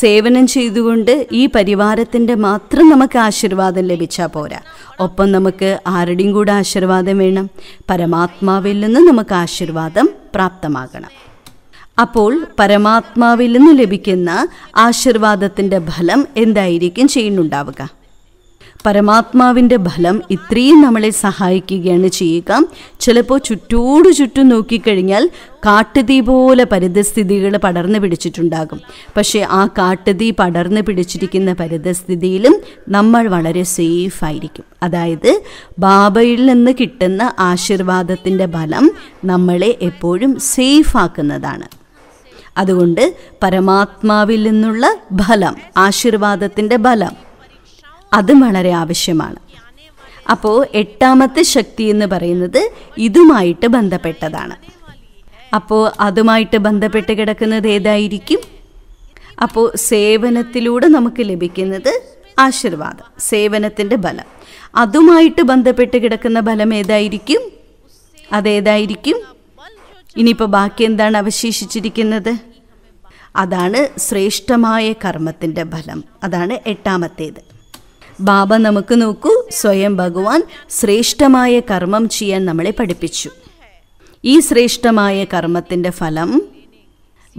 സേവനം ചെയ്തുകൊണ്ട് ഈ പരിവാരത്തിൻ്റെ മാത്രം നമുക്ക് ആശീർവാദം ലഭിച്ചാൽ പോരാ ഒപ്പം നമുക്ക് ആരുടെയും കൂടെ ആശീർവാദം വേണം പരമാത്മാവിൽ നിന്ന് നമുക്ക് ആശീർവാദം പ്രാപ്തമാകണം അപ്പോൾ പരമാത്മാവിൽ നിന്ന് ലഭിക്കുന്ന ആശീർവാദത്തിൻ്റെ ഫലം എന്തായിരിക്കും ചെയ്യുന്നുണ്ടാവുക പരമാത്മാവിൻ്റെ ഫലം ഇത്രയും നമ്മളെ സഹായിക്കുകയാണ് ചെയ്യുക ചിലപ്പോൾ ചുറ്റോടു ചുറ്റും നോക്കിക്കഴിഞ്ഞാൽ കാട്ടുതീ പോലെ പരിതസ്ഥിതികൾ പടർന്നു പിടിച്ചിട്ടുണ്ടാകും പക്ഷേ ആ കാട്ടുതീ പടർന്നു പിടിച്ചിരിക്കുന്ന പരിതസ്ഥിതിയിലും നമ്മൾ വളരെ സേഫ് ആയിരിക്കും അതായത് ബാബയിൽ നിന്ന് കിട്ടുന്ന ആശീർവാദത്തിൻ്റെ ഫലം നമ്മളെ എപ്പോഴും സേഫ് ആക്കുന്നതാണ് അതുകൊണ്ട് പരമാത്മാവിൽ നിന്നുള്ള ഫലം ആശീർവാദത്തിൻ്റെ ഫലം അതും വളരെ ആവശ്യമാണ് അപ്പോൾ എട്ടാമത്തെ ശക്തി എന്ന് പറയുന്നത് ഇതുമായിട്ട് ബന്ധപ്പെട്ടതാണ് അപ്പോൾ അതുമായിട്ട് ബന്ധപ്പെട്ട് കിടക്കുന്നത് ഏതായിരിക്കും അപ്പോൾ സേവനത്തിലൂടെ നമുക്ക് ലഭിക്കുന്നത് ആശീർവാദം സേവനത്തിൻ്റെ ബലം അതുമായിട്ട് ബന്ധപ്പെട്ട് കിടക്കുന്ന ബലം ഏതായിരിക്കും അതേതായിരിക്കും ഇനിയിപ്പോൾ ബാക്കി എന്താണ് അവശേഷിച്ചിരിക്കുന്നത് അതാണ് ശ്രേഷ്ഠമായ കർമ്മത്തിൻ്റെ ഫലം അതാണ് എട്ടാമത്തേത് ബാബ നമുക്ക് നോക്കൂ സ്വയം ഭഗവാൻ ശ്രേഷ്ഠമായ കർമ്മം ചെയ്യാൻ നമ്മളെ പഠിപ്പിച്ചു ഈ ശ്രേഷ്ഠമായ കർമ്മത്തിൻ്റെ ഫലം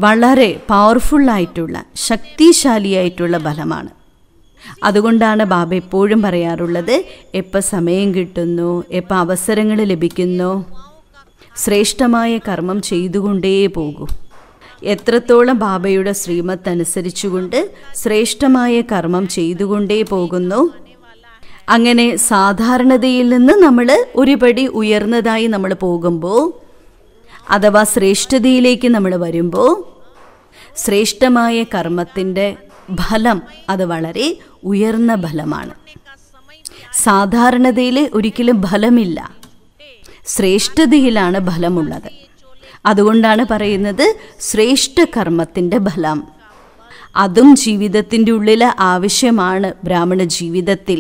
വളരെ പവർഫുള്ളായിട്ടുള്ള ശക്തിശാലിയായിട്ടുള്ള ഫലമാണ് അതുകൊണ്ടാണ് ബാബ എപ്പോഴും പറയാറുള്ളത് എപ്പോൾ സമയം കിട്ടുന്നു എപ്പോൾ അവസരങ്ങൾ ലഭിക്കുന്നു ശ്രേഷ്ഠമായ കർമ്മം ചെയ്തുകൊണ്ടേ പോകൂ എത്രത്തോളം ബാബയുടെ അനുസരിച്ചുകൊണ്ട് ശ്രേഷ്ഠമായ കർമ്മം ചെയ്തുകൊണ്ടേ പോകുന്നു അങ്ങനെ സാധാരണതയിൽ നിന്ന് നമ്മൾ ഒരുപടി ഉയർന്നതായി നമ്മൾ പോകുമ്പോൾ അഥവാ ശ്രേഷ്ഠതയിലേക്ക് നമ്മൾ വരുമ്പോൾ ശ്രേഷ്ഠമായ കർമ്മത്തിൻ്റെ ഫലം അത് വളരെ ഉയർന്ന ഫലമാണ് സാധാരണതയിൽ ഒരിക്കലും ഫലമില്ല ശ്രേഷ്ഠതയിലാണ് ഫലമുള്ളത് അതുകൊണ്ടാണ് പറയുന്നത് ശ്രേഷ്ഠ കർമ്മത്തിൻ്റെ ഫലം അതും ജീവിതത്തിൻ്റെ ഉള്ളിൽ ആവശ്യമാണ് ബ്രാഹ്മണ ജീവിതത്തിൽ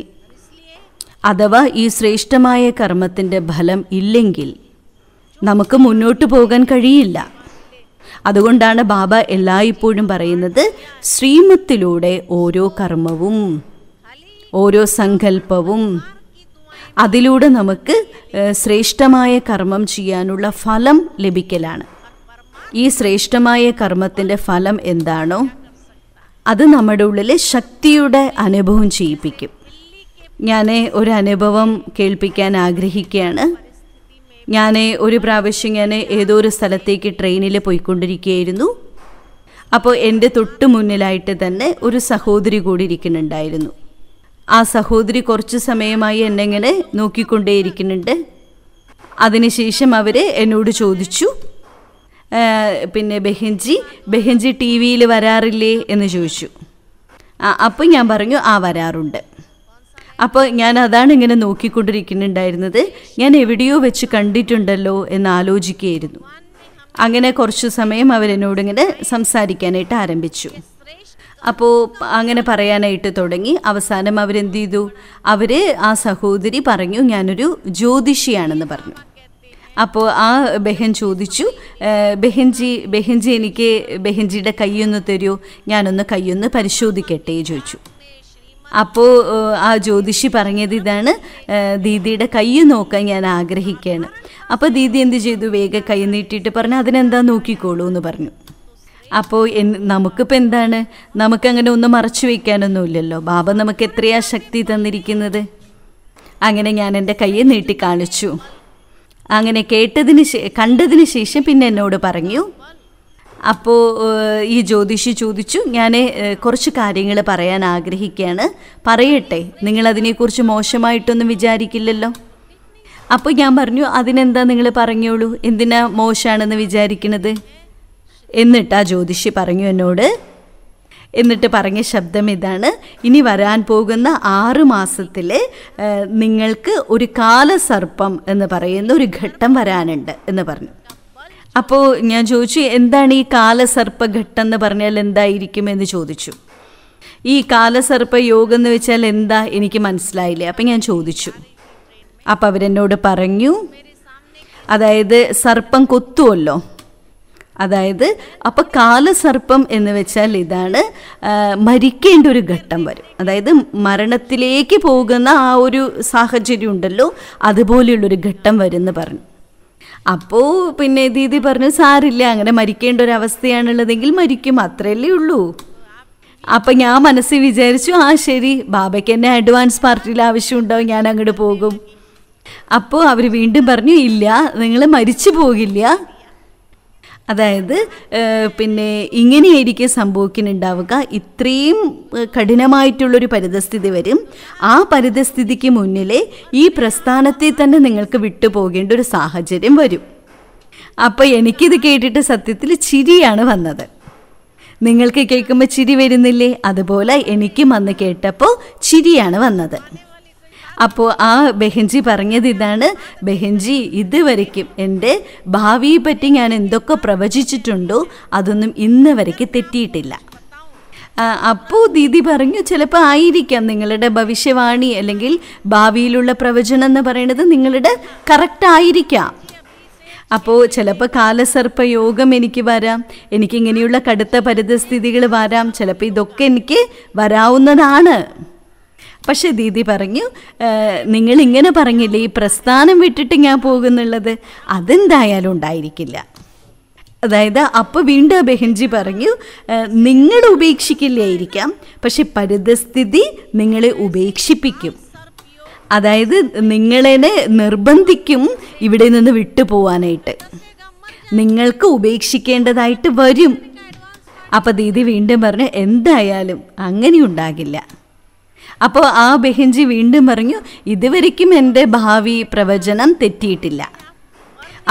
അഥവാ ഈ ശ്രേഷ്ഠമായ കർമ്മത്തിൻ്റെ ഫലം ഇല്ലെങ്കിൽ നമുക്ക് മുന്നോട്ട് പോകാൻ കഴിയില്ല അതുകൊണ്ടാണ് ബാബ എല്ലായ്പ്പോഴും പറയുന്നത് ശ്രീമത്തിലൂടെ ഓരോ കർമ്മവും ഓരോ സങ്കല്പവും അതിലൂടെ നമുക്ക് ശ്രേഷ്ഠമായ കർമ്മം ചെയ്യാനുള്ള ഫലം ലഭിക്കലാണ് ഈ ശ്രേഷ്ഠമായ കർമ്മത്തിൻ്റെ ഫലം എന്താണോ അത് നമ്മുടെ ഉള്ളിൽ ശക്തിയുടെ അനുഭവം ചെയ്യിപ്പിക്കും ഞാൻ ഒരു അനുഭവം കേൾപ്പിക്കാൻ ആഗ്രഹിക്കുകയാണ് ഞാൻ ഒരു പ്രാവശ്യം ഞാൻ ഏതോ ഒരു സ്ഥലത്തേക്ക് ട്രെയിനിൽ പോയിക്കൊണ്ടിരിക്കുകയായിരുന്നു അപ്പോൾ എൻ്റെ തൊട്ട് മുന്നിലായിട്ട് തന്നെ ഒരു സഹോദരി കൂടി ഇരിക്കുന്നുണ്ടായിരുന്നു ആ സഹോദരി കുറച്ചു സമയമായി എന്നെങ്ങനെ നോക്കിക്കൊണ്ടേയിരിക്കുന്നുണ്ട് അതിനുശേഷം അവർ എന്നോട് ചോദിച്ചു പിന്നെ ബെഹൻജി ബെഹൻജി ടി വിയിൽ വരാറില്ലേ എന്ന് ചോദിച്ചു ആ അപ്പോൾ ഞാൻ പറഞ്ഞു ആ വരാറുണ്ട് അപ്പോൾ ഞാൻ അതാണ് ഇങ്ങനെ നോക്കിക്കൊണ്ടിരിക്കുന്നുണ്ടായിരുന്നത് ഞാൻ എവിടെയോ വെച്ച് കണ്ടിട്ടുണ്ടല്ലോ എന്ന് ആലോചിക്കുകയായിരുന്നു അങ്ങനെ കുറച്ചു സമയം അവരെന്നോടിങ്ങനെ സംസാരിക്കാനായിട്ട് ആരംഭിച്ചു അപ്പോൾ അങ്ങനെ പറയാനായിട്ട് തുടങ്ങി അവസാനം അവരെന്ത് ചെയ്തു അവർ ആ സഹോദരി പറഞ്ഞു ഞാനൊരു ജ്യോതിഷിയാണെന്ന് പറഞ്ഞു അപ്പോൾ ആ ബെഹൻ ചോദിച്ചു ബെഹൻജി ബെഹൻജി എനിക്ക് ബെഹൻജിയുടെ കൈയൊന്ന് തരുമോ ഞാനൊന്ന് കൈയൊന്ന് പരിശോധിക്കട്ടെ ചോദിച്ചു അപ്പോൾ ആ ജ്യോതിഷി പറഞ്ഞത് ഇതാണ് ദീദിയുടെ കൈ നോക്കാൻ ഞാൻ ആഗ്രഹിക്കുകയാണ് അപ്പോൾ ദീദി എന്ത് ചെയ്തു വേഗം കൈ നീട്ടിയിട്ട് പറഞ്ഞു അതിനെന്താ നോക്കിക്കോളൂ എന്ന് പറഞ്ഞു അപ്പോൾ എൻ നമുക്കിപ്പോൾ എന്താണ് നമുക്കങ്ങനെ ഒന്നും മറച്ചു ഇല്ലല്ലോ ബാബ നമുക്ക് എത്രയാ ശക്തി തന്നിരിക്കുന്നത് അങ്ങനെ ഞാൻ എൻ്റെ കയ്യെ നീട്ടി കാണിച്ചു അങ്ങനെ കേട്ടതിന് കണ്ടതിന് ശേഷം പിന്നെ എന്നോട് പറഞ്ഞു അപ്പോൾ ഈ ജ്യോതിഷി ചോദിച്ചു ഞാൻ കുറച്ച് കാര്യങ്ങൾ പറയാൻ ആഗ്രഹിക്കുകയാണ് പറയട്ടെ നിങ്ങളതിനെക്കുറിച്ച് മോശമായിട്ടൊന്നും വിചാരിക്കില്ലല്ലോ അപ്പോൾ ഞാൻ പറഞ്ഞു അതിനെന്താ നിങ്ങൾ പറഞ്ഞോളൂ എന്തിനാ മോശമാണെന്ന് വിചാരിക്കണത് എന്നിട്ട് ആ ജ്യോതിഷി പറഞ്ഞു എന്നോട് എന്നിട്ട് പറഞ്ഞ ശബ്ദം ഇതാണ് ഇനി വരാൻ പോകുന്ന ആറ് മാസത്തിൽ നിങ്ങൾക്ക് ഒരു കാലസർപ്പം എന്ന് പറയുന്ന ഒരു ഘട്ടം വരാനുണ്ട് എന്ന് പറഞ്ഞു അപ്പോൾ ഞാൻ ചോദിച്ചു എന്താണ് ഈ കാലസർപ്പഘട്ടം എന്ന് പറഞ്ഞാൽ എന്തായിരിക്കും എന്ന് ചോദിച്ചു ഈ കാലസർപ്പ യോഗം എന്ന് വെച്ചാൽ എന്താ എനിക്ക് മനസ്സിലായില്ല അപ്പം ഞാൻ ചോദിച്ചു അപ്പം അവരെന്നോട് പറഞ്ഞു അതായത് സർപ്പം കൊത്തുമല്ലോ അതായത് അപ്പോൾ കാലസർപ്പം എന്ന് വെച്ചാൽ ഇതാണ് മരിക്കേണ്ട ഒരു ഘട്ടം വരും അതായത് മരണത്തിലേക്ക് പോകുന്ന ആ ഒരു സാഹചര്യം ഉണ്ടല്ലോ അതുപോലെയുള്ളൊരു ഘട്ടം വരുമെന്ന് പറഞ്ഞു അപ്പോൾ പിന്നെ ദീദി പറഞ്ഞു സാറില്ല അങ്ങനെ മരിക്കേണ്ട ഒരു അവസ്ഥയാണുള്ളതെങ്കിൽ മരിക്കും അത്രയല്ലേ ഉള്ളൂ അപ്പം ഞാൻ മനസ്സിൽ വിചാരിച്ചു ആ ശരി ബാബയ്ക്ക് എന്നെ അഡ്വാൻസ് പാർട്ടിയിൽ ആവശ്യമുണ്ടാവും ഞാൻ അങ്ങോട്ട് പോകും അപ്പോൾ അവർ വീണ്ടും പറഞ്ഞു ഇല്ല നിങ്ങൾ മരിച്ചു പോകില്ല അതായത് പിന്നെ ഇങ്ങനെയായിരിക്കും സംഭവിക്കുന്നുണ്ടാവുക ഇത്രയും കഠിനമായിട്ടുള്ളൊരു പരിതസ്ഥിതി വരും ആ പരിതസ്ഥിതിക്ക് മുന്നിലെ ഈ പ്രസ്ഥാനത്തെ തന്നെ നിങ്ങൾക്ക് വിട്ടുപോകേണ്ട ഒരു സാഹചര്യം വരും അപ്പോൾ എനിക്കിത് കേട്ടിട്ട് സത്യത്തിൽ ചിരിയാണ് വന്നത് നിങ്ങൾക്ക് കേൾക്കുമ്പോൾ ചിരി വരുന്നില്ലേ അതുപോലെ എനിക്കും അന്ന് കേട്ടപ്പോൾ ചിരിയാണ് വന്നത് അപ്പോൾ ആ ബെഹൻജി പറഞ്ഞത് ഇതാണ് ബെഹൻജി ഇതുവരയ്ക്കും എൻ്റെ ഭാവിയെ പറ്റി ഞാൻ എന്തൊക്കെ പ്രവചിച്ചിട്ടുണ്ടോ അതൊന്നും ഇന്ന് വരയ്ക്ക് തെറ്റിയിട്ടില്ല അപ്പോൾ ദീദി പറഞ്ഞു ചിലപ്പോൾ ആയിരിക്കാം നിങ്ങളുടെ ഭവിഷ്യവാണി അല്ലെങ്കിൽ ഭാവിയിലുള്ള പ്രവചനം എന്ന് പറയുന്നത് നിങ്ങളുടെ കറക്റ്റ് ആയിരിക്കാം അപ്പോൾ ചിലപ്പോൾ കാലസർപ്പ യോഗം എനിക്ക് വരാം എനിക്കിങ്ങനെയുള്ള കടുത്ത പരിതസ്ഥിതികൾ വരാം ചിലപ്പോൾ ഇതൊക്കെ എനിക്ക് വരാവുന്നതാണ് പക്ഷേ ദീദി പറഞ്ഞു നിങ്ങൾ ഇങ്ങനെ പറഞ്ഞില്ലേ ഈ പ്രസ്ഥാനം വിട്ടിട്ട് ഞാൻ പോകുന്നുള്ളത് അതെന്തായാലും ഉണ്ടായിരിക്കില്ല അതായത് അപ്പോൾ വീണ്ടും ബെഹൻജി പറഞ്ഞു നിങ്ങൾ ഉപേക്ഷിക്കില്ലായിരിക്കാം പക്ഷെ പരിതസ്ഥിതി നിങ്ങളെ ഉപേക്ഷിപ്പിക്കും അതായത് നിങ്ങളെ നിർബന്ധിക്കും ഇവിടെ നിന്ന് വിട്ടുപോവാനായിട്ട് നിങ്ങൾക്ക് ഉപേക്ഷിക്കേണ്ടതായിട്ട് വരും അപ്പം ദീദി വീണ്ടും പറഞ്ഞു എന്തായാലും അങ്ങനെ ഉണ്ടാകില്ല അപ്പോൾ ആ ബെഹിഞ്ചി വീണ്ടും പറഞ്ഞു ഇതുവരെക്കും എൻ്റെ ഭാവി പ്രവചനം തെറ്റിയിട്ടില്ല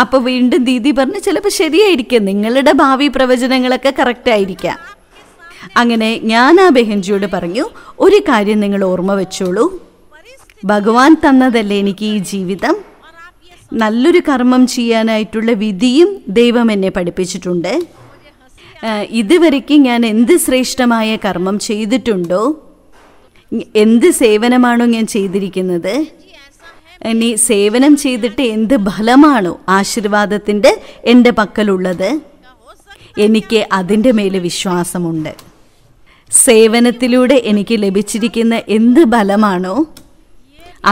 അപ്പോൾ വീണ്ടും ദീദി പറഞ്ഞു ചിലപ്പോൾ ശരിയായിരിക്കും നിങ്ങളുടെ ഭാവി പ്രവചനങ്ങളൊക്കെ കറക്റ്റ് ആയിരിക്കാം അങ്ങനെ ഞാൻ ആ ബെഹിഞ്ചിയോട് പറഞ്ഞു ഒരു കാര്യം നിങ്ങൾ ഓർമ്മ വെച്ചോളൂ ഭഗവാൻ തന്നതല്ലേ എനിക്ക് ഈ ജീവിതം നല്ലൊരു കർമ്മം ചെയ്യാനായിട്ടുള്ള വിധിയും ദൈവം എന്നെ പഠിപ്പിച്ചിട്ടുണ്ട് ഇതുവരയ്ക്കും ഞാൻ എന്ത് ശ്രേഷ്ഠമായ കർമ്മം ചെയ്തിട്ടുണ്ടോ എന്ത് സേവനമാണോ ഞാൻ ചെയ്തിരിക്കുന്നത് നീ സേവനം ചെയ്തിട്ട് എന്ത് ഫലമാണോ ആശീർവാദത്തിൻ്റെ എൻ്റെ പക്കലുള്ളത് എനിക്ക് അതിൻ്റെ മേലെ വിശ്വാസമുണ്ട് സേവനത്തിലൂടെ എനിക്ക് ലഭിച്ചിരിക്കുന്ന എന്ത് ഫലമാണോ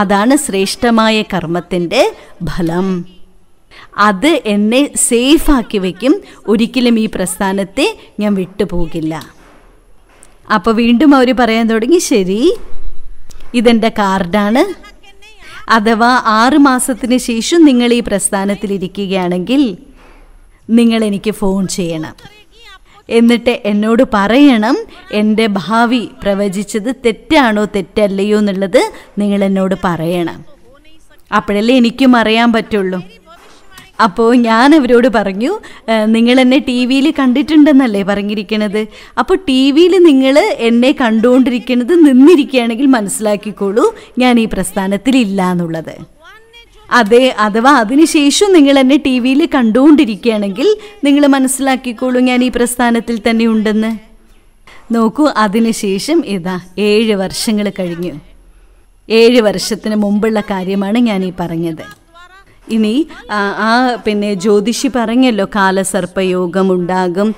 അതാണ് ശ്രേഷ്ഠമായ കർമ്മത്തിൻ്റെ ഫലം അത് എന്നെ സേഫാക്കി വയ്ക്കും ഒരിക്കലും ഈ പ്രസ്ഥാനത്തെ ഞാൻ വിട്ടുപോകില്ല അപ്പോൾ വീണ്ടും അവർ പറയാൻ തുടങ്ങി ശരി ഇതെന്റെ കാർഡാണ് അഥവാ ആറ് മാസത്തിന് ശേഷം നിങ്ങൾ ഈ പ്രസ്ഥാനത്തിൽ ഇരിക്കുകയാണെങ്കിൽ നിങ്ങൾ എനിക്ക് ഫോൺ ചെയ്യണം എന്നിട്ട് എന്നോട് പറയണം എൻ്റെ ഭാവി പ്രവചിച്ചത് തെറ്റാണോ തെറ്റല്ലയോ എന്നുള്ളത് നിങ്ങൾ എന്നോട് പറയണം അപ്പോഴല്ലേ എനിക്കും അറിയാൻ പറ്റുള്ളൂ അപ്പോൾ ഞാൻ അവരോട് പറഞ്ഞു നിങ്ങൾ എന്നെ ടി വിയിൽ കണ്ടിട്ടുണ്ടെന്നല്ലേ പറഞ്ഞിരിക്കണത് അപ്പോൾ ടി വിയിൽ നിങ്ങൾ എന്നെ കണ്ടുകൊണ്ടിരിക്കുന്നത് നിന്നിരിക്കുകയാണെങ്കിൽ മനസ്സിലാക്കിക്കോളൂ ഞാൻ ഈ പ്രസ്ഥാനത്തിൽ ഇല്ല എന്നുള്ളത് അതെ അഥവാ അതിനുശേഷം നിങ്ങൾ എന്നെ ടി വിയിൽ കണ്ടുകൊണ്ടിരിക്കുകയാണെങ്കിൽ നിങ്ങൾ മനസ്സിലാക്കിക്കോളൂ ഞാൻ ഈ പ്രസ്ഥാനത്തിൽ തന്നെ ഉണ്ടെന്ന് നോക്കൂ അതിനുശേഷം ഇതാ ഏഴ് വർഷങ്ങൾ കഴിഞ്ഞു ഏഴ് വർഷത്തിന് മുമ്പുള്ള കാര്യമാണ് ഞാൻ ഈ പറഞ്ഞത് ഇനി ആ പിന്നെ ജ്യോതിഷി പറഞ്ഞല്ലോ കാലസർപ്പയോഗം ഉണ്ടാകും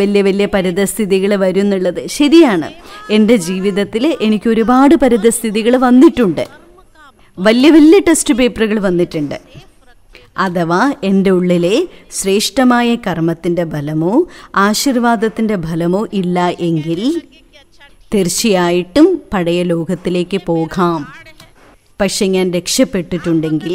വലിയ വലിയ പരിതസ്ഥിതികൾ വരും എന്നുള്ളത് ശരിയാണ് എൻ്റെ ജീവിതത്തിൽ എനിക്ക് ഒരുപാട് പരിതസ്ഥിതികൾ വന്നിട്ടുണ്ട് വലിയ വലിയ ടെസ്റ്റ് പേപ്പറുകൾ വന്നിട്ടുണ്ട് അഥവാ എൻ്റെ ഉള്ളിലെ ശ്രേഷ്ഠമായ കർമ്മത്തിൻ്റെ ഫലമോ ആശീർവാദത്തിൻ്റെ ഫലമോ ഇല്ല എങ്കിൽ തീർച്ചയായിട്ടും പഴയ ലോകത്തിലേക്ക് പോകാം പക്ഷെ ഞാൻ രക്ഷപ്പെട്ടിട്ടുണ്ടെങ്കിൽ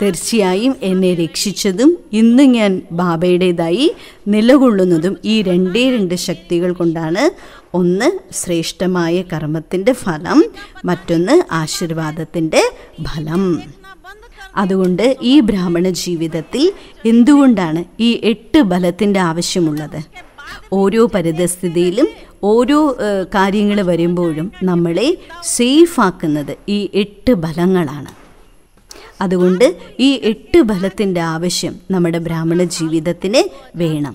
തീർച്ചയായും എന്നെ രക്ഷിച്ചതും ഇന്ന് ഞാൻ ബാബയുടേതായി നിലകൊള്ളുന്നതും ഈ രണ്ടേ രണ്ട് ശക്തികൾ കൊണ്ടാണ് ഒന്ന് ശ്രേഷ്ഠമായ കർമ്മത്തിൻ്റെ ഫലം മറ്റൊന്ന് ആശീർവാദത്തിൻ്റെ ഫലം അതുകൊണ്ട് ഈ ബ്രാഹ്മണ ജീവിതത്തിൽ എന്തുകൊണ്ടാണ് ഈ എട്ട് ബലത്തിൻ്റെ ആവശ്യമുള്ളത് ഓരോ പരിതസ്ഥിതിയിലും ഓരോ കാര്യങ്ങൾ വരുമ്പോഴും നമ്മളെ സേഫാക്കുന്നത് ഈ എട്ട് ബലങ്ങളാണ് അതുകൊണ്ട് ഈ എട്ട് ബലത്തിൻ്റെ ആവശ്യം നമ്മുടെ ബ്രാഹ്മണ ജീവിതത്തിന് വേണം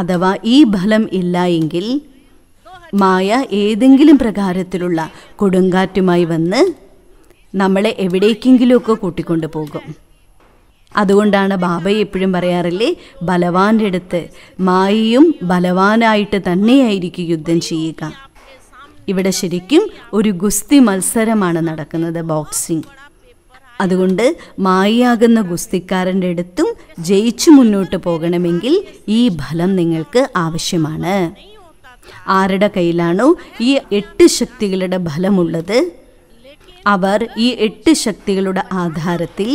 അഥവാ ഈ ഫലം ഇല്ല എങ്കിൽ മായ ഏതെങ്കിലും പ്രകാരത്തിലുള്ള കൊടുങ്കാറ്റുമായി വന്ന് നമ്മളെ എവിടേക്കെങ്കിലുമൊക്കെ കൂട്ടിക്കൊണ്ടു പോകും അതുകൊണ്ടാണ് ബാബ എപ്പോഴും പറയാറില്ലേ ബലവാന്റെ അടുത്ത് മായയും ബലവാനായിട്ട് തന്നെയായിരിക്കും യുദ്ധം ചെയ്യുക ഇവിടെ ശരിക്കും ഒരു ഗുസ്തി മത്സരമാണ് നടക്കുന്നത് ബോക്സിംഗ് അതുകൊണ്ട് മായയാകുന്ന ഗുസ്തിക്കാരൻ്റെ അടുത്തും ജയിച്ചു മുന്നോട്ട് പോകണമെങ്കിൽ ഈ ഫലം നിങ്ങൾക്ക് ആവശ്യമാണ് ആരുടെ കയ്യിലാണോ ഈ എട്ട് ശക്തികളുടെ ഫലമുള്ളത് അവർ ഈ എട്ട് ശക്തികളുടെ ആധാരത്തിൽ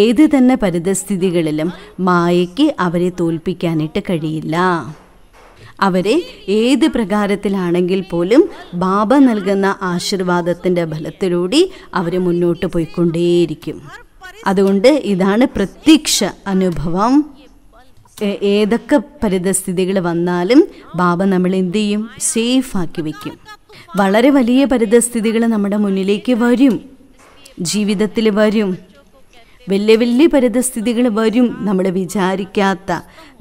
ഏത് തന്നെ പരിതസ്ഥിതികളിലും മായയ്ക്ക് അവരെ തോൽപ്പിക്കാനായിട്ട് കഴിയില്ല അവരെ ഏത് പ്രകാരത്തിലാണെങ്കിൽ പോലും ബാബ നൽകുന്ന ആശീർവാദത്തിൻ്റെ ഫലത്തിലൂടെ അവർ മുന്നോട്ട് പോയിക്കൊണ്ടേയിരിക്കും അതുകൊണ്ട് ഇതാണ് പ്രത്യക്ഷ അനുഭവം ഏതൊക്കെ പരിതസ്ഥിതികൾ വന്നാലും ബാബ നമ്മൾ എന്തു ചെയ്യും സേഫാക്കി വയ്ക്കും വളരെ വലിയ പരിതസ്ഥിതികൾ നമ്മുടെ മുന്നിലേക്ക് വരും ജീവിതത്തിൽ വരും വലിയ വലിയ പരിതസ്ഥിതികൾ വരും നമ്മൾ വിചാരിക്കാത്ത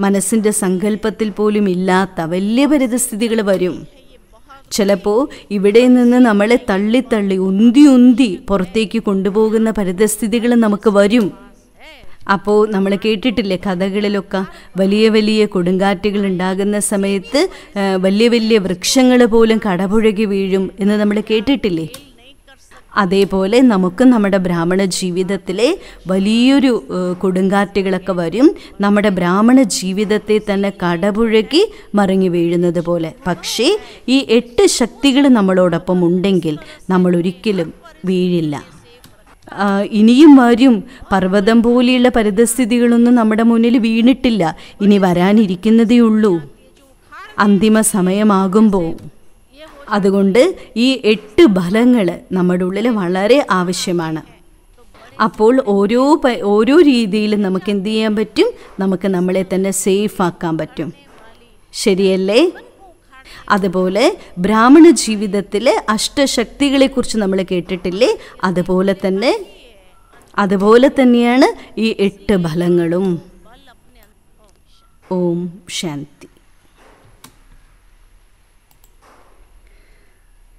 മനസ്സിൻ്റെ സങ്കല്പത്തിൽ പോലും ഇല്ലാത്ത വലിയ പരിതസ്ഥിതികൾ വരും ചിലപ്പോൾ ഇവിടെ നിന്ന് നമ്മളെ തള്ളി തള്ളി ഉന്തി ഉന്തി പുറത്തേക്ക് കൊണ്ടുപോകുന്ന പരിതസ്ഥിതികൾ നമുക്ക് വരും അപ്പോൾ നമ്മൾ കേട്ടിട്ടില്ലേ കഥകളിലൊക്കെ വലിയ വലിയ കൊടുങ്കാറ്റുകൾ ഉണ്ടാകുന്ന സമയത്ത് വലിയ വലിയ വൃക്ഷങ്ങൾ പോലും കടപുഴകി വീഴും എന്ന് നമ്മൾ കേട്ടിട്ടില്ലേ അതേപോലെ നമുക്ക് നമ്മുടെ ബ്രാഹ്മണ ജീവിതത്തിലെ വലിയൊരു കൊടുങ്കാറ്റുകളൊക്കെ വരും നമ്മുടെ ബ്രാഹ്മണ ജീവിതത്തെ തന്നെ കടപുഴകി മറിഞ്ഞു വീഴുന്നത് പോലെ പക്ഷേ ഈ എട്ട് ശക്തികൾ നമ്മളോടൊപ്പം ഉണ്ടെങ്കിൽ നമ്മൾ ഒരിക്കലും വീഴില്ല ഇനിയും വരും പർവ്വതം പോലെയുള്ള പരിതസ്ഥിതികളൊന്നും നമ്മുടെ മുന്നിൽ വീണിട്ടില്ല ഇനി വരാനിരിക്കുന്നതേ ഉള്ളൂ അന്തിമ സമയമാകുമ്പോൾ അതുകൊണ്ട് ഈ എട്ട് ഫലങ്ങൾ നമ്മുടെ ഉള്ളിൽ വളരെ ആവശ്യമാണ് അപ്പോൾ ഓരോ ഓരോ രീതിയിലും നമുക്ക് എന്ത് ചെയ്യാൻ പറ്റും നമുക്ക് നമ്മളെ തന്നെ സേഫ് ആക്കാൻ പറ്റും ശരിയല്ലേ അതുപോലെ ബ്രാഹ്മണ ജീവിതത്തിൽ അഷ്ടശക്തികളെക്കുറിച്ച് നമ്മൾ കേട്ടിട്ടില്ലേ അതുപോലെ തന്നെ അതുപോലെ തന്നെയാണ് ഈ എട്ട് ഫലങ്ങളും ഓം ശാന്തി